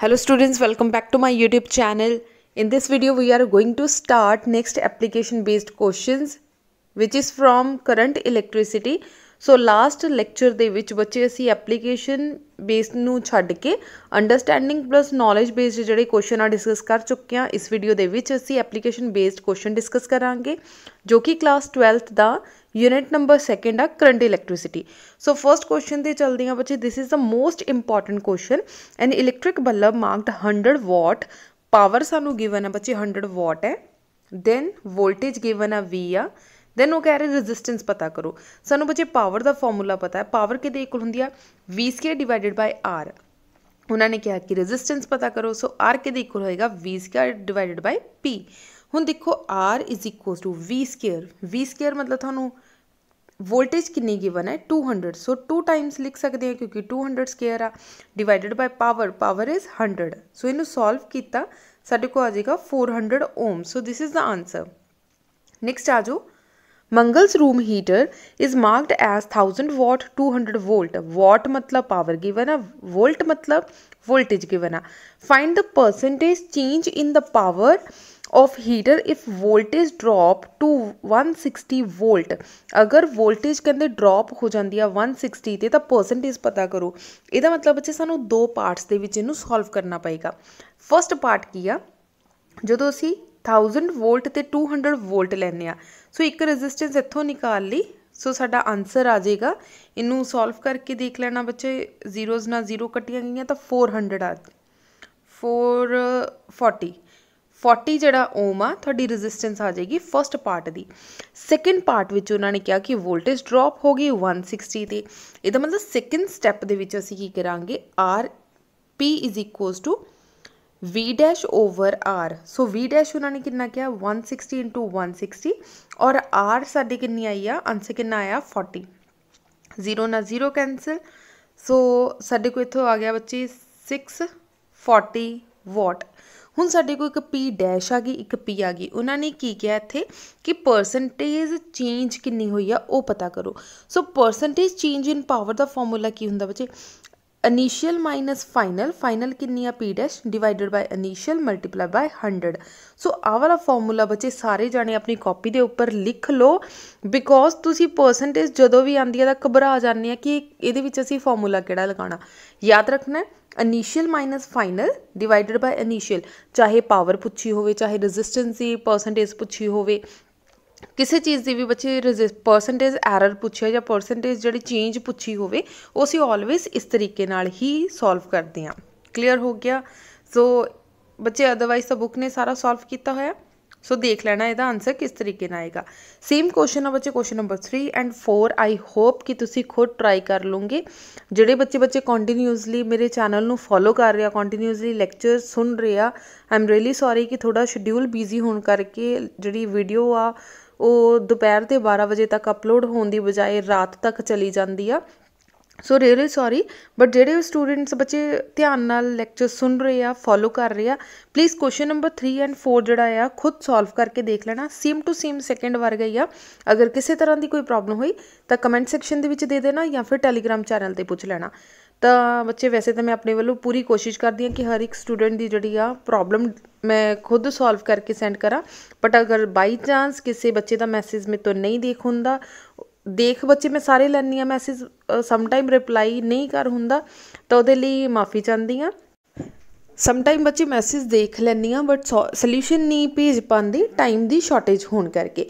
hello students welcome back to my youtube channel in this video we are going to start next application based questions which is from current electricity so last lecture ਦੇ ਵਿੱਚ ਬੱਚੇ ਅਸੀਂ application base ਨੂੰ ਛੱਡ ਕੇ understanding plus knowledge based ਜਿਹੜੇ question ਆ discuss ਕਰ ਚੁੱਕੇ ਆ ਇਸ ਵੀਡੀਓ ਦੇ ਵਿੱਚ ਅਸੀਂ ਐਪਲੀਕੇਸ਼ਨ ਬੇਸਡ ਕੁਐਸਚਨ ਡਿਸਕਸ ਕਰਾਂਗੇ ਜੋ ਕਿ ਕਲਾਸ 12th ਦਾ ਯੂਨਿਟ ਨੰਬਰ ਸੈਕੰਡ ਆ current electricity so first question ਤੇ ਚਲਦੇ ਆ ਬੱਚੇ this is the most important question an electric bulb marked 100 watt power ਸਾਨੂੰ ਗਿਵਨ ਹੈ ਬੱਚੇ 100 ਵਾਟ ਹੈ ਦੈਨ ਵੋਲਟੇਜ ਗਿਵਨ ਆ V ਆ ਦੈਨ ਉਹ ਕਹਿ ਰਿਹਾ ਰੈਜ਼ਿਸਟੈਂਸ ਪਤਾ ਕਰੋ ਸਾਨੂੰ ਬੱਚੇ ਪਾਵਰ ਦਾ ਫਾਰਮੂਲਾ ਪਤਾ ਹੈ ਪਾਵਰ ਕਿਹਦੇ ਇਕੁਅਲ ਹੁੰਦੀ ਆ V2 ਡਿਵਾਈਡਡ ਬਾਈ R ਉਹਨਾਂ ਨੇ ਕਿਹਾ ਕਿ ਰੈਜ਼ਿਸਟੈਂਸ ਪਤਾ ਕਰੋ ਸੋ R ਕਿਹਦੇ ਇਕੁਅਲ ਹੋਏਗਾ V2 ਡਿਵਾਈਡਡ ਬਾਈ P ਹੁਣ ਦੇਖੋ R is equal to V2 V2 ਮਤਲਬ ਤੁਹਾਨੂੰ वोल्टेज कितनी गिवन है 200 सो टू टाइम्स लिख सकते हैं क्योंकि 200 ਸਕੁਅਰ ਆ divided by power power is 100 so ਇਹਨੂੰ ਸੋਲਵ ਕੀਤਾ ਸਾਡੇ आ जाएगा four 400 ohm so this is the answer next आ जाओ मंगल्स room heater is marked as thousand watt two hundred volt watt मतलब पावर गिवन है वोल्ट मतलब वोल्टेज गिवन आ find the percentage change in the power of heater if voltage drop to 160 volt ਅਗਰ voltage ਕਹਿੰਦੇ drop ਹੋ ਜਾਂਦੀ ਆ 160 ਤੇ ਤਾਂ ਪਰਸੈਂਟੇਜ ਪਤਾ ਕਰੋ ਇਹਦਾ ਮਤਲਬ ਬੱਚੇ ਸਾਨੂੰ ਦੋ ਪਾਰਟਸ ਦੇ ਵਿੱਚ ਇਹਨੂੰ ਸੋਲਵ ਕਰਨਾ ਪਏਗਾ ਫਰਸਟ ਪਾਰਟ ਕੀ ਆ ਜਦੋਂ ਅਸੀਂ 1000 ਵੋਲਟ ਤੇ 200 ਵੋਲਟ ਲੈਨੇ ਆ ਸੋ ਇੱਕ ਰੈਜ਼ਿਸਟੈਂਸ ਇੱਥੋਂ ਨਿਕਾਲ ਲਈ ਸੋ ਸਾਡਾ ਆਨਸਰ ਆ ਜਾਏਗਾ ਇਹਨੂੰ ਸੋਲਵ ਕਰਕੇ ਦੇਖ ਲੈਣਾ ਬੱਚੇ ਜ਼ੀਰੋਜ਼ ਨਾਲ ਜ਼ੀਰੋ ਕੱਟੀਆਂ ਗਈਆਂ ਤਾਂ 400 ਆ 440 40 ਜਿਹੜਾ ਓਮ ਆ ਤੁਹਾਡੀ ਰੈਜ਼ਿਸਟੈਂਸ ਆ ਜਾਏਗੀ ਫਰਸਟ ਪਾਰਟ ਦੀ ਸੈਕੰਡ ਪਾਰਟ ਵਿੱਚ ਉਹਨਾਂ ਨੇ ਕਿਹਾ ਕਿ ਵੋਲਟੇਜ ਡ੍ਰੌਪ ਹੋ ਗਈ 160 ਤੇ ਇਹਦਾ ਮਤਲਬ ਸੈਕੰਡ ਸਟੈਪ ਦੇ ਵਿੱਚ ਅਸੀਂ ਕੀ ਕਰਾਂਗੇ R P is equals to v dash over r so v dash ਉਹਨਾਂ ਨੇ ਕਿੰਨਾ ਕਿਹਾ 160 160 ਔਰ r ਸਾਡੇ ਕਿੰਨੀ ਆਈ ਆ ਆਨਸਰ ਕਿੰਨਾ ਆਇਆ 40 0 ਨਾਲ 0 ਕੈਨਸਲ ਸੋ ਸਾਡੇ ਕੋਲ ਇੱਥੋਂ ਆ ਗਿਆ ਬੱਚੇ 640 ਵਾਟ ਹੁਣ ਸਾਡੇ ਕੋਲ ਇੱਕ ਪੀ ਡੈਸ਼ ਆ ਗਈ ਇੱਕ ਪੀ ਆ ਗਈ ਉਹਨਾਂ ਨੇ ਕੀ ਕਿਹਾ ਇੱਥੇ ਕਿ ਪਰਸੈਂਟੇਜ ਚੇਂਜ ਕਿੰਨੀ ਹੋਈ ਆ ਉਹ ਪਤਾ ਕਰੋ so percentage change in power ਦਾ ਫਾਰਮੂਲਾ ਕੀ ਹੁੰਦਾ ਬੱਚੇ ਇਨੀਸ਼ੀਅਲ ਮਾਈਨਸ ਫਾਈਨਲ ਫਾਈਨਲ ਕਿੰਨੀ ਆ P dash divided by initial multiply by 100 so ਆ ਵਾਲਾ ਫਾਰਮੂਲਾ ਬੱਚੇ ਸਾਰੇ ਜਾਣੇ ਆਪਣੀ ਕਾਪੀ ਦੇ ਉੱਪਰ ਲਿਖ ਲਓ ਬਿਕੋਜ਼ ਤੁਸੀਂ ਪਰਸੈਂਟੇਜ ਜਦੋਂ ਵੀ ਆਂਦੀ ਆ ਤਾਂ ਘਬਰਾ ਜਾਂਦੇ ਆ ਕਿ ਇਹਦੇ ਵਿੱਚ ਅਸੀਂ ਫਾਰਮੂਲਾ ਕਿਹੜਾ ਲਗਾਉਣਾ ਯਾਦ ਰੱਖਣਾ initial minus final divided by initial ਚਾਹੇ ਪਾਵਰ ਪੁੱਛੀ ਹੋਵੇ ਚਾਹੇ ਰੈਜ਼ਿਸਟੈਂਸ ਦੀ ਪਰਸੈਂਟੇਜ ਪੁੱਛੀ ਹੋਵੇ ਕਿਸੇ ਚੀਜ਼ ਦੀ ਵੀ ਬੱਚੇ ਪਰਸੈਂਟੇਜ ਐਰਰ ਪੁੱਛਿਆ ਜਾਂ ਪਰਸੈਂਟੇਜ ਜਿਹੜੀ ਚੇਂਜ ਪੁੱਛੀ ਹੋਵੇ ਉਹ ਸੀ ਆਲਵੇਸ ਇਸ ਤਰੀਕੇ ਨਾਲ ਹੀ ਸੋਲਵ ਕਰਦੇ ਆ ਕਲੀਅਰ ਹੋ ਗਿਆ ਸੋ ਬੱਚੇ ਅਦਰਵਾਈਜ਼ ਤਾਂ ਬੁੱਕ ਨੇ ਸਾਰਾ ਸੋਲਵ ਕੀਤਾ ਹੋਇਆ ਸੋ ਦੇਖ ਲੈਣਾ ਇਹਦਾ ਆਨਸਰ ਕਿਸ ਤਰੀਕੇ ਨਾਲ ਆਏਗਾ ਸੇਮ ਕੁਐਸਚਨ ਆ ਬੱਚੇ question number 3 and 4 I hope ਕਿ ਤੁਸੀਂ ਖੁਦ ਟਰਾਈ ਕਰ ਲਓਗੇ ਜਿਹੜੇ ਬੱਚੇ ਬੱਚੇ ਕੰਟੀਨਿਊਸਲੀ ਮੇਰੇ ਚੈਨਲ ਨੂੰ ਫੋਲੋ ਕਰ ਰਿਹਾ ਕੰਟੀਨਿਊਸਲੀ ਲੈਕਚਰ ਸੁਣ ਰਿਹਾ ਆਈ ਐਮ ਰੀਲੀ ਸੌਰੀ ਕਿ ਥੋੜਾ ਸ਼ਡਿਊਲ ਬੀਜ਼ੀ ਹੋਣ ਕਰਕੇ ਜਿਹੜੀ ਵੀਡੀਓ ਆ ਉਹ ਦੁਪਹਿਰ ਦੇ 12 ਵਜੇ ਤੱਕ ਅਪਲੋਡ ਹੋਣ ਦੀ ਬਜਾਏ ਰਾਤ ਤੱਕ ਚਲੀ ਜਾਂਦੀ ਆ ਸੋ ਰੀਅਲੀ ਸੌਰੀ ਬਟ ਜਿਹੜੇ ਸਟੂਡੈਂਟਸ ਬੱਚੇ ਧਿਆਨ ਨਾਲ ਲੈਕਚਰ ਸੁਣ ਰਹੇ ਆ ਫੋਲੋ ਕਰ ਰਹੇ ਆ ਪਲੀਜ਼ ਕੁਐਸਚਨ ਨੰਬਰ 3 ਐਂਡ 4 ਜਿਹੜਾ ਆ ਖੁਦ ਸੋਲਵ ਕਰਕੇ ਦੇਖ ਲੈਣਾ ਸੇਮ ਟੂ ਸੇਮ ਸੈਕੰਡ ਵਰਗਾ ਗਈ ਆ ਅਗਰ ਕਿਸੇ ਤਰ੍ਹਾਂ ਦੀ ਕੋਈ ਪ੍ਰੋਬਲਮ ਹੋਈ ਤਾਂ ਕਮੈਂਟ ਸੈਕਸ਼ਨ ਦੇ ਵਿੱਚ ਦੇ ਦੇਣਾ ਜਾਂ ਫਿਰ ਟੈਲੀਗ੍ਰਾਮ ਚੈਨਲ ਤੇ ਪੁੱਛ ਲੈਣਾ ਤਾਂ ਬੱਚੇ ਵੈਸੇ ਤਾਂ ਮੈਂ ਆਪਣੇ ਵੱਲੋਂ ਪੂਰੀ ਕੋਸ਼ਿਸ਼ ਕਰਦੀ ਹਾਂ ਕਿ ਹਰ ਇੱਕ ਸਟੂਡੈਂਟ ਦੀ ਜਿਹੜੀ ਆ ਪ੍ਰੋਬਲਮ ਮੈਂ ਖੁਦ ਸੋਲਵ ਕਰਕੇ ਸੈਂਡ ਕਰਾਂ ਬਟ ਅਗਰ ਬਾਈ ਚਾਂਸ ਕਿਸੇ ਬੱਚੇ ਦਾ ਮੈਸੇਜ ਮੇਰੇ ਨਹੀਂ ਦੇਖ ਹੁੰਦਾ ਦੇਖ ਬੱਚੇ ਮੈਂ ਸਾਰੇ ਲੈਣੀ ਆ ਮੈਸੇਜ ਸਮ ਟਾਈਮ ਰਿਪਲਾਈ ਨਹੀਂ ਕਰ ਹੁੰਦਾ ਤਾਂ ਉਹਦੇ ਲਈ ਮਾਫੀ ਚਾਹੁੰਦੀ ਆ ਸਮ ਟਾਈਮ ਬੱਚੇ ਮੈਸੇਜ ਦੇਖ ਲੈਣੀ ਆ ਬਟ ਸੋਲੂਸ਼ਨ ਨਹੀਂ ਭੇਜ ਪਾਉਂਦੀ ਟਾਈਮ ਦੀ ਸ਼ਾਰਟੇਜ ਹੋਣ ਕਰਕੇ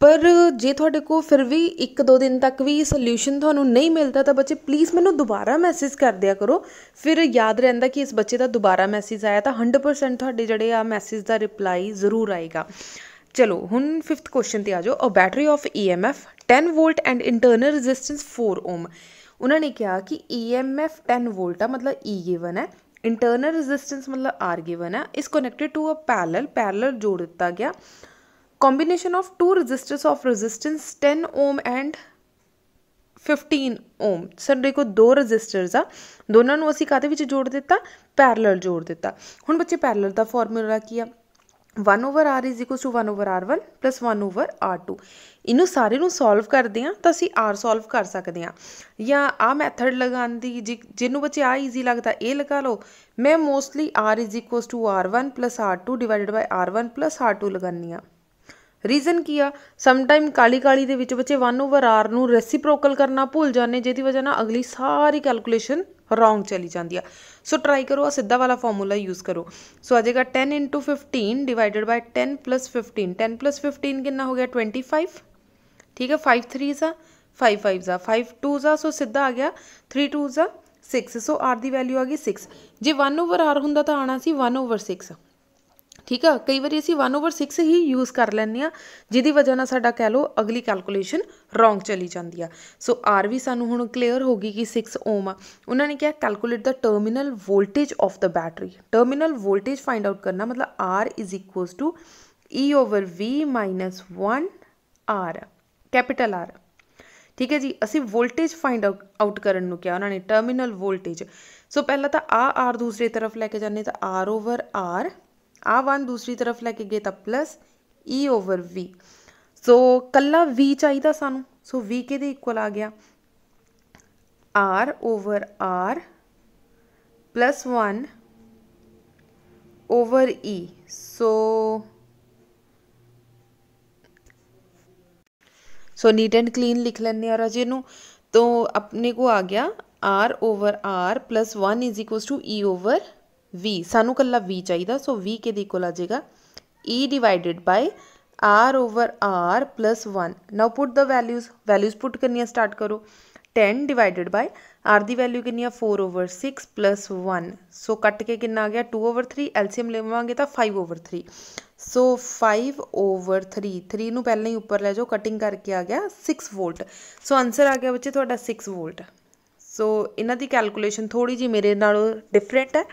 ਪਰ ਜੇ ਤੁਹਾਡੇ ਕੋਲ ਫਿਰ ਵੀ 1-2 ਦਿਨ ਤੱਕ ਵੀ ਸੋਲੂਸ਼ਨ ਤੁਹਾਨੂੰ ਨਹੀਂ ਮਿਲਦਾ ਤਾਂ ਬੱਚੇ ਪਲੀਜ਼ ਮੈਨੂੰ ਦੁਬਾਰਾ ਮੈਸੇਜ ਕਰ ਦਿਆ ਕਰੋ ਫਿਰ ਯਾਦ ਰਹਿੰਦਾ ਕਿ ਇਸ ਬੱਚੇ ਦਾ ਦੁਬਾਰਾ ਮੈਸੇਜ ਆਇਆ ਤਾਂ 100% ਤੁਹਾਡੇ ਜਿਹੜੇ ਆ ਮੈਸੇਜ ਦਾ ਰਿਪਲਾਈ ਜ਼ਰੂਰ ਆਏਗਾ ਚਲੋ ਹੁਣ 5th ਕੁਐਸਚਨ ਤੇ ਆ ਜਾਓ a battery of EMF 10 volt and internal resistance four ohm उन्होंने कहा कि E M F ten volt है मतलब ई e गिवन है इंटरनल रेजिस्टेंस मतलब आर गिवन है इस connected to a parallel parallel जोड़ दिता गया combination of two resistors of resistance ten ohm and fifteen ohm sir ਦੇਖੋ ਦੋ ਰੈਜ਼ਿਸਟਰਸ ਆ ਦੋਨਾਂ ਨੂੰ ਅਸੀਂ ਕਾਦੇ ਵਿੱਚ पैरल ਦਿੱਤਾ ਪੈਰਲਲ ਜੋੜ ਦਿੱਤਾ ਹੁਣ ਬੱਚੇ ਪੈਰਲਲ ਦਾ formula 1 over r 1 over r1 1 over r2 ਇਹਨੂੰ ਸਾਰੇ ਨੂੰ ਸੋਲਵ ਕਰਦੇ ਆ ਤਾਂ ਅਸੀਂ r ਸੋਲਵ ਕਰ ਸਕਦੇ ਆ ਜਾਂ ਆ ਮੈਥਡ ਲਗਾਉਂਦੀ ਦੀ ਜਿਹਨੂੰ ਬੱਚੇ ਆ ਈਜ਼ੀ ਲੱਗਦਾ ਇਹ ਲਗਾ ਲਓ ਮੈਂ mostly r r1 r2 r1 r2 ਲਗਾਨੀ ਆ ਰੀਜ਼ਨ ਕੀ ਆ ਸਮ ਟਾਈਮ ਕਾਲੀ ਕਾਲੀ ਦੇ ਵਿੱਚ ਬੱਚੇ 1 ਓਵਰ r ਨੂੰ ਰੈਸੀਪ੍ਰੋਕਲ ਕਰਨਾ ਭੁੱਲ ਜਾਂਦੇ ਜਿਹਦੀ ਵਜ੍ਹਾ ਨਾਲ ਅਗਲੀ ਸਾਰੀ ਕੈਲਕੂਲੇਸ਼ਨ ਰੋਂਗ ਚਲੀ ਜਾਂਦੀ ਆ सो ट्राई करो और सीधा वाला फॉर्मूला यूज़ करो सो आ जाएगा ten into fifteen divided by ten plus fifteen ten plus fifteen कितना हो गया ट्वेंटी फाइव ठीक है फाइव थ्री सा फाइव फाइव सा फाइव टू सा सो सीधा आ गया थ्री टू सा six so R value value आ गई सिक्स जे वन ओवर आर हों तो आना सी वन ओवर सिक्स ਠੀਕ ਆ ਕਈ ਵਾਰੀ ਅਸੀਂ 1 ਓਵਰ 6 ਹੀ ਯੂਜ਼ ਕਰ ਲੈਂਦੇ ਆ ਜਿਹਦੀ ਵਜ੍ਹਾ ਨਾਲ ਸਾਡਾ ਕਹਿ ਲਓ ਅਗਲੀ ਕੈਲਕੂਲੇਸ਼ਨ ਰੋਂਗ ਚਲੀ ਜਾਂਦੀ ਆ ਸੋ ਆਰ ਵੀ ਸਾਨੂੰ ਹੁਣ ਕਲੀਅਰ ਹੋ ਗਈ ਕਿ 6 ਓਮ ਆ ਉਹਨਾਂ ਨੇ ਕਿਹਾ calculate the terminal voltage of the battery terminal voltage find out ਕਰਨਾ ਮਤਲਬ R is equals to E over V minus 1 R capital R ਠੀਕ ਹੈ ਜੀ ਅਸੀਂ ਵੋਲਟੇਜ ਫਾਈਂਡ ਆਊਟ ਕਰਨ ਨੂੰ ਕਿਹਾ ਉਹਨਾਂ ਨੇ ਟਰਮੀਨਲ ਵੋਲਟੇਜ ਸੋ ਪਹਿਲਾਂ ਤਾਂ ਆ ਆਰ ਦੂਸਰੇ ਤਰਫ ਲੈ ਕੇ ਜਾਂਦੇ ਤਾਂ ਆਰ ਓਵਰ ਆਰ ਆ 1 ਦੂਸਰੀ ਤਰਫ ਲੈ ਕੇ ਗਏ ਤਾਂ plus e over v so ਕੱਲਾ v ਚਾਹੀਦਾ ਸਾਨੂੰ ਸੋ v ਕੇ ਦੇ ਇਕੁਅਲ ਆ ਗਿਆ r over r plus 1 over e so so neat and clean ਲਿਖ ਲੈਣੇ ਆ ਰਾਜੇ ਨੂੰ ਤੋਂ ਆਪਣੇ ਕੋ ਆ ਗਿਆ r over r plus 1 is equal to e over v ਸਾਨੂੰ ਕੱਲਾ v ਚਾਹੀਦਾ ਸੋ v ਦੇ ਇਕੁਅਲ ਆ ਜਾਏਗਾ e divided by r over r 1 now put the values values put ਕਰਨੀਆਂ ਸਟਾਰਟ ਕਰੋ 10 ਡਿਵਾਈਡਡ ਬਾਈ r ਦੀ ਵੈਲਿਊ ਕਿੰਨੀ ਆ 4 ਓਵਰ 6 1 ਸੋ ਕੱਟ ਕੇ ਕਿੰਨਾ ਆ ਗਿਆ 2 ਓਵਰ 3 ਐਲਸੀਐਮ ਲਵਾਂਗੇ ਤਾਂ 5 ਓਵਰ 3 ਸੋ 5 ਓਵਰ 3 3 ਨੂੰ ਪਹਿਲਾਂ ਹੀ ਉੱਪਰ ਲੈ ਜਾਓ ਕਟਿੰਗ ਕਰਕੇ ਆ ਗਿਆ 6 ਵੋਲਟ ਸੋ ਆਨਸਰ ਆ ਗਿਆ ਬੱਚੇ ਤੁਹਾਡਾ 6 ਵੋਲਟ ਸੋ ਇਹਨਾਂ ਦੀ ਕੈਲਕੂਲੇਸ਼ਨ ਥੋੜੀ ਜੀ ਮੇਰੇ ਨਾਲੋਂ ਡਿਫਰੈਂਟ ਹੈ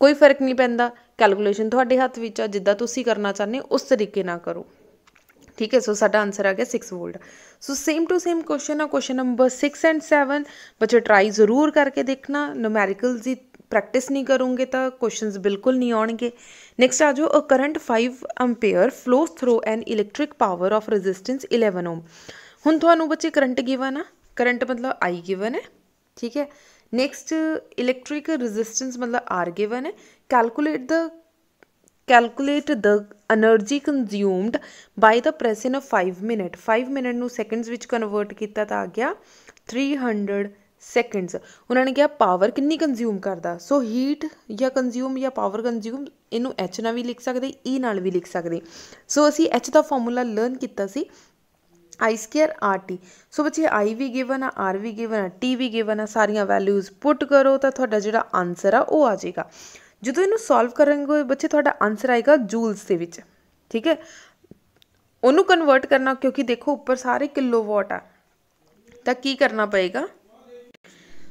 ਕੋਈ ਫਰਕ ਨਹੀਂ ਪੈਂਦਾ ਕੈਲਕੂਲੇਸ਼ਨ ਤੁਹਾਡੇ ਹੱਥ ਵਿੱਚ ਆ ਜਿੱਦਾਂ ਤੁਸੀਂ ਕਰਨਾ ਚਾਹੁੰਦੇ ਉਸ ਤਰੀਕੇ ਨਾਲ ਕਰੋ ਠੀਕ ਹੈ ਸੋ ਸਾਡਾ ਆਨਸਰ ਆ ਗਿਆ 6 volt so same to same question ਆ ਕੁਐਸਚਨ ਨੰਬਰ 6 ਐਂਡ 7 ਬੱਚੇ ਟਰਾਈ ਜ਼ਰੂਰ ਕਰਕੇ ਦੇਖਣਾ ਨੂਮੈਰੀਕਲਸ ਦੀ ਪ੍ਰੈਕਟਿਸ ਨਹੀਂ ਕਰੋਗੇ ਤਾਂ ਕੁਐਸਚਨਸ ਬਿਲਕੁਲ ਨਹੀਂ ਆਉਣਗੇ ਨੈਕਸਟ ਆ ਜਾਓ a current 5 ampere flows through an electric power of resistance 11 ohm ਹੁਣ ਤੁਹਾਨੂੰ ਬੱਚੇ ਕਰੰਟ ਗਿਵਨ ਆ ਕਰੰਟ ਮਤਲਬ ਆਈ ਗਿਵਨ ਹੈ ਠੀਕ ਹੈ ਨੈਕਸਟ इलेक्ट्रिक रेजिस्टेंस ਮਤਲਬ ਆਰ गिवन ਹੈ calculate the calculate the energy consumed by the press of 5 minute 5 minute ਨੂੰ ਸੈਕਿੰਡਸ ਵਿੱਚ ਕਨਵਰਟ ਕੀਤਾ ਤਾਂ ਆ ਗਿਆ 300 ਸੈਕਿੰਡਸ ਉਹਨਾਂ ਨੇ ਕਿਹਾ ਪਾਵਰ ਕਿੰਨੀ ਕੰਜ਼ਿਊਮ ਕਰਦਾ ਸੋ ਹੀਟ ਜਾਂ ਕੰਜ਼ਿਊਮ ਜਾਂ ਪਾਵਰ ਕੰਜ਼ਿਊਮ ਇਹਨੂੰ h ਨਾਲ ਵੀ ਲਿਖ ਸਕਦੇ e ਨਾਲ ਵੀ ਲਿਖ ਸਕਦੇ ਸੋ ਅਸੀਂ h ਦਾ ਫਾਰਮੂਲਾ ਲਰਨ ਕੀਤਾ ਸੀ i ਸਕੁਅਰ rt ਸੋ ਬੱਚੇ i ਵੀ ਗਿਵਨ ਆ r ਵੀ ਗਿਵਨ ਆ t ਵੀ ਗਿਵਨ ਆ ਸਾਰੀਆਂ ਵੈਲਿਊਜ਼ ਪੁੱਟ ਕਰੋ ਤਾਂ ਤੁਹਾਡਾ ਜਿਹੜਾ ਆਨਸਰ ਆ ਉਹ ਆ ਜਾਏਗਾ ਜਦੋਂ ਇਹਨੂੰ ਸੋਲਵ ਕਰਾਂਗੇ ਬੱਚੇ ਤੁਹਾਡਾ ਆਨਸਰ ਆਏਗਾ ਜੂਲਸ ਦੇ ਵਿੱਚ ਠੀਕ ਹੈ ਉਹਨੂੰ ਕਨਵਰਟ ਕਰਨਾ ਕਿਉਂਕਿ ਦੇਖੋ ਉੱਪਰ ਸਾਰੇ ਕਿਲੋਵਾਟ ਆ ਤਾਂ ਕੀ ਕਰਨਾ ਪਏਗਾ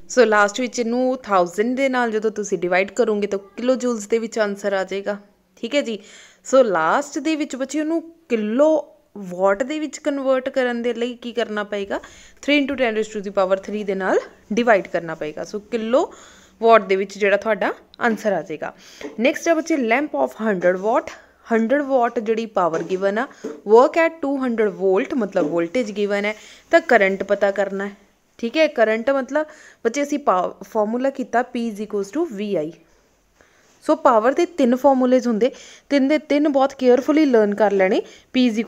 ਸੋ ਲਾਸਟ ਵਿੱਚ ਇਹਨੂੰ 1000 ਦੇ ਨਾਲ ਜਦੋਂ ਤੁਸੀਂ ਡਿਵਾਈਡ ਕਰੋਗੇ ਤਾਂ ਕਿਲੋ ਜੂਲਸ ਦੇ ਵਿੱਚ ਆਨਸਰ ਆ ਜਾਏਗਾ ਠੀਕ ਹੈ ਜੀ ਸੋ ਲਾਸਟ ਦੇ ਵਿੱਚ ਬੱਚੇ ਉਹਨੂੰ ਕਿਲੋ ਵਾਟ ਦੇ ਵਿੱਚ ਕਨਵਰਟ ਕਰਨ ਦੇ ਲਈ ਕੀ ਕਰਨਾ ਪਏਗਾ 3 ਇੰਟੂ 10 ਟੂ ਦੀ ਪਾਵਰ 3 ਦੇ ਨਾਲ ਡਿਵਾਈਡ ਕਰਨਾ ਪਏਗਾ ਸੋ ਕਿਲੋ ਵਾਟ ਦੇ ਵਿੱਚ ਜਿਹੜਾ ਤੁਹਾਡਾ ਆਨਸਰ ਆ ਜਾਏਗਾ ਨੈਕਸਟ ਆ ਬੱਚੇ ਲੈਂਪ ਆਫ 100 ਵਾਟ 100 ਵਾਟ ਜਿਹੜੀ ਪਾਵਰ ਗਿਵਨ ਆ ਵਰਕ ਐਟ 200 ਵੋਲਟ ਮਤਲਬ ਵੋਲਟੇਜ ਗਿਵਨ ਹੈ ਤਾਂ ਕਰੰਟ ਪਤਾ ਕਰਨਾ ਹੈ ਠੀਕ ਹੈ ਕਰੰਟ ਮਤਲਬ ਬੱਚੇ ਅਸੀਂ ਫਾਰਮੂਲਾ ਕੀਤਾ P V I so power ਦੇ ਤਿੰਨ ਫਾਰਮੂਲੇਜ਼ ਹੁੰਦੇ ਤਿੰਨ ਦੇ ਤਿੰਨ ਬਹੁਤ ਕੇਅਰਫੁਲੀ ਲਰਨ ਕਰ ਲੈਣੇ p vi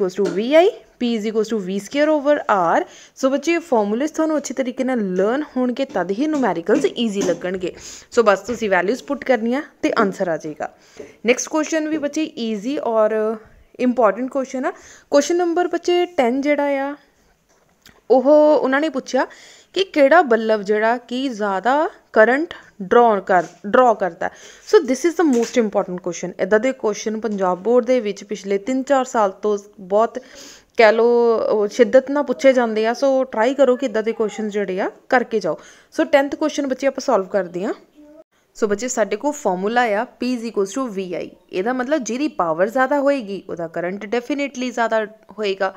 p v2 over r so ਬੱਚੇ ਇਹ ਫਾਰਮੂਲੇਸ ਤੁਹਾਨੂੰ ਅੱਛੇ ਤਰੀਕੇ ਨਾਲ ਲਰਨ ਹੋਣਗੇ ਤਦ ਹੀ ਨੂਮੈਰੀਕਲਸ ਈਜ਼ੀ ਲੱਗਣਗੇ ਸੋ ਬਸ ਤੁਸੀਂ ਵੈਲਿਊਜ਼ ਪੁੱਟ ਕਰਨੀਆਂ ਤੇ ਆਨਸਰ ਆ ਜਾਏਗਾ ਨੈਕਸਟ ਕੁਐਸਚਨ ਵੀ ਬੱਚੇ ਈਜ਼ੀ ਔਰ ਇੰਪੋਰਟੈਂਟ ਕੁਐਸਚਨ ਆ ਕੁਐਸਚਨ ਨੰਬਰ ਬੱਚੇ 10 ਜਿਹੜਾ ਆ ਉਹ ਉਹਨਾਂ ਨੇ ਪੁੱਛਿਆ ਕਿ ਕਿਹੜਾ ਬੱਲਬ ਜਿਹੜਾ ਕਿ ਜ਼ਿਆਦਾ ਕਰੰਟ ਡਰਾ ਕਰ ਡਰਾ ਕਰਦਾ so this is the most important question ਇਦਾਂ ਦੇ ਕੁਐਸਚਨ ਪੰਜਾਬ ਬੋਰਡ ਦੇ ਵਿੱਚ ਪਿਛਲੇ 3-4 ਸਾਲ ਤੋਂ ਬਹੁਤ ਕਹਿ ਲੋ ਸ਼ਿੱਦਤ ਨਾਲ ਪੁੱਛੇ ਜਾਂਦੇ ਆ ਸੋ ਟਰਾਈ ਕਰੋ ਕਿ ਇਦਾਂ ਦੇ ਕੁਐਸਚਨ ਜਿਹੜੇ ਆ ਕਰਕੇ ਜਾਓ ਸੋ 10th ਕੁਐਸਚਨ ਬੱਚੇ ਆਪਾਂ ਸੋਲਵ ਕਰਦੇ ਆ ਸੋ ਬੱਚੇ ਸਾਡੇ ਕੋਲ ਫਾਰਮੂਲਾ ਆ P VI ਇਹਦਾ ਮਤਲਬ ਜਿਹਦੀ ਪਾਵਰ ਜ਼ਿਆਦਾ ਹੋਏਗੀ ਉਹਦਾ ਕਰੰਟ ਡੈਫੀਨਿਟਲੀ ਜ਼ਿਆਦਾ ਹੋਏਗਾ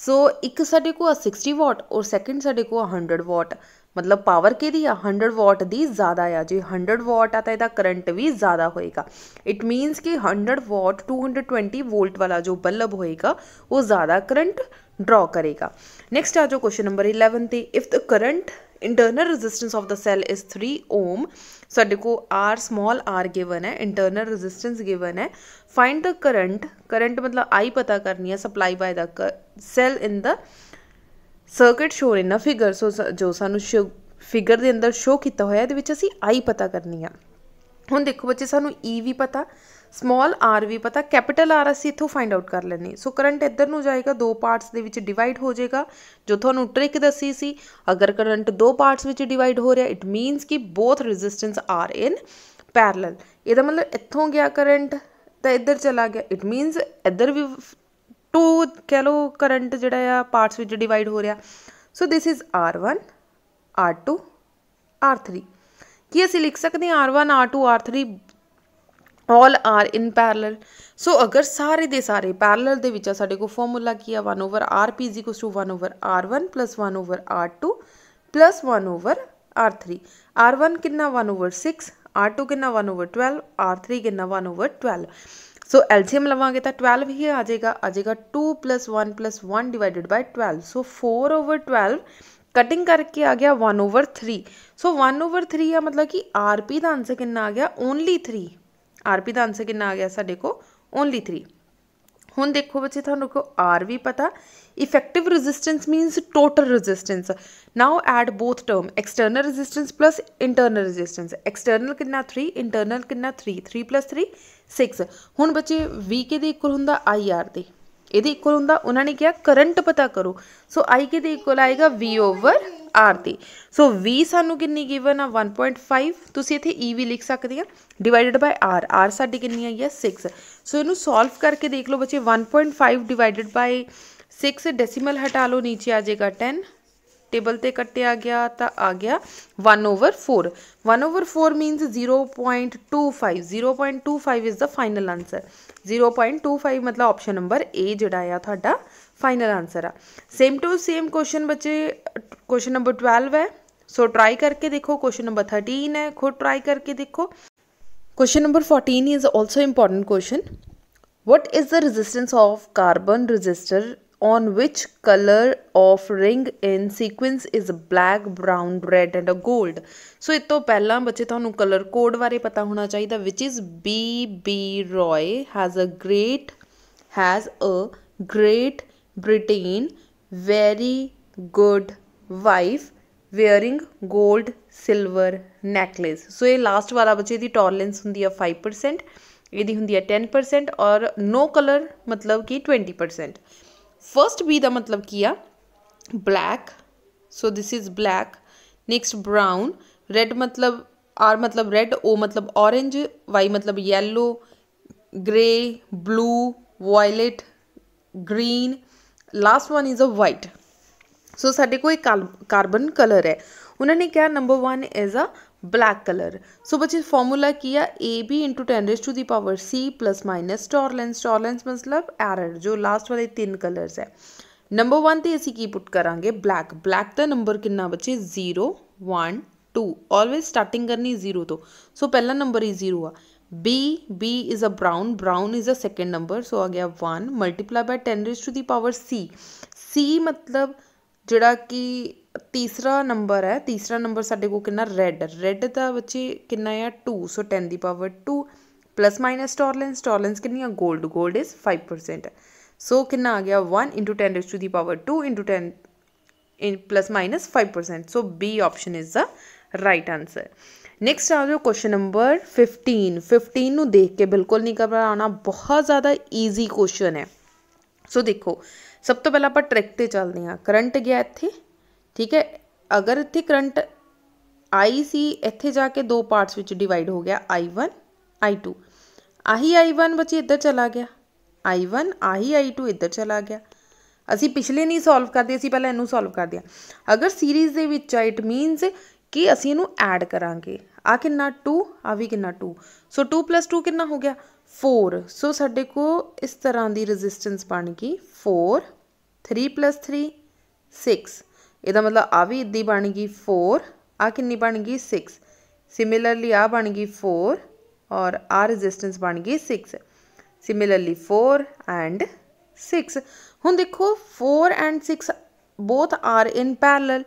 ਸੋ ਇੱਕ ਸਾਡੇ ਕੋਲ 60 ਵਾਟ ਔਰ ਸੈਕਿੰਡ ਸਾਡੇ ਕੋਲ 100 ਵਾਟ ਮਤਲਬ ਪਾਵਰ ਕਿਹਦੀ ਆ 100 ਵਾਟ ਦੀ ਜ਼ਿਆਦਾ ਆ ਜੇ 100 ਵਾਟ ਆ ਤਾਂ ਇਹਦਾ ਕਰੰਟ ਵੀ ਜ਼ਿਆਦਾ ਹੋਏਗਾ ਇਟ ਮੀਨਸ ਕਿ 100 ਵਾਟ 220 ਵੋਲਟ ਵਾਲਾ ਜੋ ਬੱਲਬ ਹੋਏਗਾ ਉਹ ਜ਼ਿਆਦਾ ਕਰੰਟ ਡਰਾ ਕਰੇਗਾ ਨੈਕਸਟ ਆ ਜੋ ਕੁਐਸਚਨ ਨੰਬਰ 11 ਤੇ if the current internal resistance of the cell is three ohm ਸਾਡੇ ਕੋ R small r given ਹੈ internal resistance given ਹੈ find the current current ਮਤਲਬ I ਪਤਾ ਕਰਨੀ ਹੈ supply by the cell in the circuit shown in a figure so ਜੋ ਸਾਨੂੰ ਫਿਗਰ ਦੇ ਅੰਦਰ ਸ਼ੋ ਕੀਤਾ ਹੋਇਆ ਇਹਦੇ ਵਿੱਚ ਅਸੀਂ I ਪਤਾ ਕਰਨੀ ਆ ਹੁਣ ਦੇਖੋ ਬੱਚੇ ਸਾਨੂੰ E ਵੀ ਪਤਾ ਸਮਾਲ ਆਰ ਵੀ ਪਤਾ ਕੈਪੀਟਲ ਆਰ ਅਸੀਂ ਇੱਥੋਂ ਫਾਈਂਡ ਆਊਟ ਕਰ ਲੈਣੀ ਸੋ ਕਰੰਟ ਇੱਧਰ ਨੂੰ ਜਾਏਗਾ ਦੋ ਪਾਰਟਸ ਦੇ ਵਿੱਚ ਡਿਵਾਈਡ ਹੋ ਜਾਏਗਾ ਜੋ ਤੁਹਾਨੂੰ ਟ੍ਰਿਕ ਦੱਸੀ ਸੀ ਅਗਰ ਕਰੰਟ ਦੋ ਪਾਰਟਸ ਵਿੱਚ ਡਿਵਾਈਡ ਹੋ ਰਿਹਾ ਇਟ ਮੀਨਸ ਕਿ both resistance are in parallel ਇਹਦਾ ਮਤਲਬ ਇੱਥੋਂ ਗਿਆ ਕਰੰਟ ਤਾਂ ਇੱਧਰ ਚਲਾ ਗਿਆ ਇਟ ਮੀਨਸ ਇੱਧਰ ਵੀ ਟੂ ਕਹਿ ਲਓ ਕਰੰਟ ਜਿਹੜਾ ਆ ਪਾਰਟਸ ਵਿੱਚ ਡਿਵਾਈਡ ਹੋ ਰਿਹਾ ਸੋ this is R1 R2 R3 ਕੀ ਅਸੀਂ ਲਿਖ ਸਕਦੇ ਹਾਂ R1 R2 R3 all are in parallel so अगर सारे दे सारे पैरल पी जी कुछ to one over R one plus one over R two plus one over R three R one कि one over six R two कि one over twelve R three कि one over twelve so LCM लवेंगे तो twelve ही आ जाएगा आ जाएगा two plus one plus one divided by twelve so four over twelve cutting करके आ गया one over three so one over three है मतलब कि आर पी का आंसर कि आ गया ओनली थ्री ਆਰਪੀ ਦਾ ਆਨਸਰ ਕਿੰਨਾ ਆ ਗਿਆ ਸਾਡੇ ਕੋ ਓਨਲੀ 3 ਹੁਣ ਦੇਖੋ ਬੱਚੇ ਤੁਹਾਨੂੰ ਕੋ ਆਰ ਵੀ ਪਤਾ effective resistance means total resistance now add both term external resistance plus internal resistance external ਕਿੰਨਾ 3 ਇੰਟਰਨਲ ਕਿੰਨਾ 3 3 3 6 ਹੁਣ ਬੱਚੇ ਵੀ ਕੇ ਦੇ ਇਕੁਅਲ ਹੁੰਦਾ ਆਈ ਆਰ ਦੇ ਇਹਦੇ ਇਕੁਅਲ ਹੁੰਦਾ ਉਹਨਾਂ ਨੇ ਕਿਹਾ ਕਰੰਟ ਪਤਾ ਕਰੋ ਸੋ ਆਈ ਕੇ ਦੇ ਇਕੁਅਲ ਆਏਗਾ ਵੀ ਓਵਰ ਆਰ ਤੇ ਸੋ v ਸਾਨੂੰ ਕਿੰਨੀ ਗਿਵਨ ਆ 1.5 ਤੁਸੀਂ ਇੱਥੇ e ਵੀ ਲਿਖ ਸਕਦੇ ਆ ਡਿਵਾਈਡਡ ਬਾਈ r r ਸਾਡੀ ਕਿੰਨੀ ਆਈ ਆ 6 ਸੋ ਇਹਨੂੰ ਸੋਲਵ ਕਰਕੇ ਦੇਖ ਲਓ ਬੱਚੇ 1.5 ਡਿਵਾਈਡਡ ਬਾਈ 6 ਡੈਸੀਮਲ ਹਟਾ ਲਓ ਨੀਚੇ ਆ ਜਾਏਗਾ 10 ਟੇਬਲ ਤੇ ਕੱਟਿਆ ਗਿਆ ਤਾਂ ਆ ਗਿਆ 1 over 4 1 over 4 means 0.25 0.25 is the final answer 0.25 ਮਤਲਬ ਆਪਸ਼ਨ ਨੰਬਰ A ਜਿਹੜਾ ਆ ਤੁਹਾਡਾ फाइनल आंसर आ सेम टू सेम क्वेश्चन बच्चे क्वेश्चन नंबर ट्वेल्व है सो ट्राई करके देखो क्वेश्चन नंबर थर्टीन है खुद ट्राई करके देखो question number fourteen is also important question what is the resistance of carbon resistor on which colour of ring in sequence is black brown red and a gold so ਇਸ ਤੋਂ ਪਹਿਲਾਂ colour code बारे पता होना चाहिए which is B B Roy has a great has has a Britain very good wife wearing gold silver necklace so ये last वाला बच्चे यदि टॉलरेंस होंगी फाइव परसेंट यदि होंगी टेन परसेंट और नो कलर मतलब कि ट्वेंटी परसेंट फस्ट बी का मतलब की आ black so this is black next brown red मतलब आर मतलब रेड ओ मतलब ऑरेंज वाई मतलब yellow grey blue violet green last one is a white so साडे को एक कार्बन कलर है उन्होंने ਨੇ number one is a black colour so बच्चे फॉर्मूला की है A B into ten raise to the power C plus minus tolerance tolerance मतलब एरर जो लास्ट वाले तीन कलर्स है नंबर वन तो असी की पुट करा ब्लैक ब्लैक का नंबर कि बच्चे zero one two always starting करनी जीरो तो सो so, पहला नंबर ही जीरो आ b b is a brown brown is a second number so agya 1 multiply by 10 raised to the power c c matlab jehda ki तीसरा नंबर है तीसरा नंबर साढ़े को कि रैड रैड का बच्चे किन्ना टू सो टेन की power two plus minus tolerance tolerance कि gold gold is five percent so कि आ गया one into ten is to the power two into ten in plus minus five percent so B option is the right answer next ਆ ਜਾਓ question number 15 15 ਨੂੰ ਦੇਖ ਕੇ ਬਿਲਕੁਲ ਨਹੀਂ ਘਬਰਾਉਣਾ ਬਹੁਤ ਜ਼ਿਆਦਾ ਈਜ਼ੀ ਕੁਐਸਚਨ ਹੈ ਸੋ ਦੇਖੋ ਸਭ ਤੋਂ ਪਹਿਲਾਂ ਆਪਾਂ ਟ੍ਰੈਕ ਤੇ ਚੱਲਦੇ ਹਾਂ ਕਰੰਟ ਗਿਆ ਇੱਥੇ ਠੀਕ ਹੈ ਅਗਰ ਇੱਥੇ ਕਰੰਟ ਆਈ ਸੀ ਇੱਥੇ ਜਾ ਕੇ ਦੋ ਪਾਰਟਸ ਵਿੱਚ ਡਿਵਾਈਡ ਹੋ ਗਿਆ ਆਈ 2 ਆਹੀ 1 ਬਚੀ ਇੱਧਰ ਚਲਾ ਗਿਆ 1 ਆਹੀ 2 ਇੱਧਰ ਚਲਾ ਗਿਆ ਅਸੀਂ ਪਿਛਲੇ ਨਹੀਂ ਸੋਲਵ ਕਰਦੇ ਅਸੀਂ ਪਹਿਲਾਂ ਇਹਨੂੰ ਸੋਲਵ ਕਰਦੇ ਆ ਅਗਰ ਸੀਰੀਜ਼ ਦੇ ਵਿੱਚ ਆ ਇਟ ਮੀਨਸ ਕਿ ਅਸੀਂ ਇਹਨੂੰ ਐਡ ਕਰਾਂਗੇ आ कि टू आ भी कि two so two plus two कि हो गया फोर सो साढ़े को इस तरह की रजिस्टेंस बन गई four three plus three six यद मतलब आ भी इदी बन गई फोर आ कि बन गई सिक्स सिमिलरली आ बन गई फोर और आ रजिस्टेंस बन गई six similarly four and six हूँ देखो four and six both are in parallel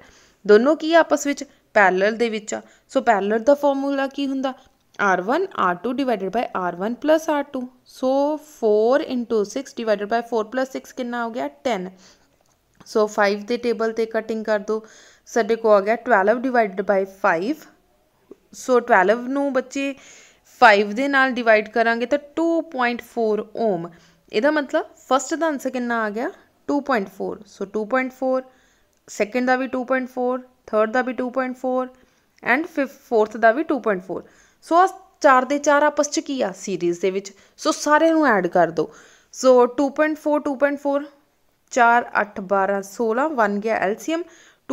दोनों की आपस में ਪੈਰਲਲ ਦੇ ਵਿੱਚ ਆ ਸੋ ਪੈਰਲਲ ਦਾ ਫਾਰਮੂਲਾ ਕੀ ਹੁੰਦਾ r1 r2 divided by r1 r2 so 4 6 divided ਬਾਈ 4 6 ਕਿੰਨਾ ਹੋ ਗਿਆ 10 ਸੋ 5 ਦੇ ਟੇਬਲ ਤੇ ਕਟਿੰਗ ਕਰ ਦੋ ਸਾਡੇ ਕੋ ਆ ਗਿਆ 12 ਡਿਵਾਈਡਡ ਬਾਈ 5 ਸੋ 12 ਨੂੰ ਬੱਚੇ 5 ਦੇ ਨਾਲ ਡਿਵਾਈਡ ਕਰਾਂਗੇ ਤਾਂ 2.4 ਓਮ ਇਹਦਾ ਮਤਲਬ ਫਸਟ ਦਾ ਆਨਸਰ ਕਿੰਨਾ ਆ ਗਿਆ 2.4 ਸੋ 2.4 ਸੈਕੰਡ ਦਾ ਵੀ 2.4 ਥਰਡ ਦਾ ਵੀ 2.4 ਐਂਡ ਫਿਫਥ ਫੋਰਥ ਦਾ ਵੀ 2.4 ਸੋ ਚਾਰ ਦੇ ਚਾਰ ਆਪਸ ਚ ਕੀ ਆ ਸੀਰੀਜ਼ ਦੇ ਵਿੱਚ ਸੋ ਸਾਰੇ ਨੂੰ ਐਡ ਕਰ ਦੋ ਸੋ 2.4 2.4 4 8 12 16 1 ਗਿਆ LCM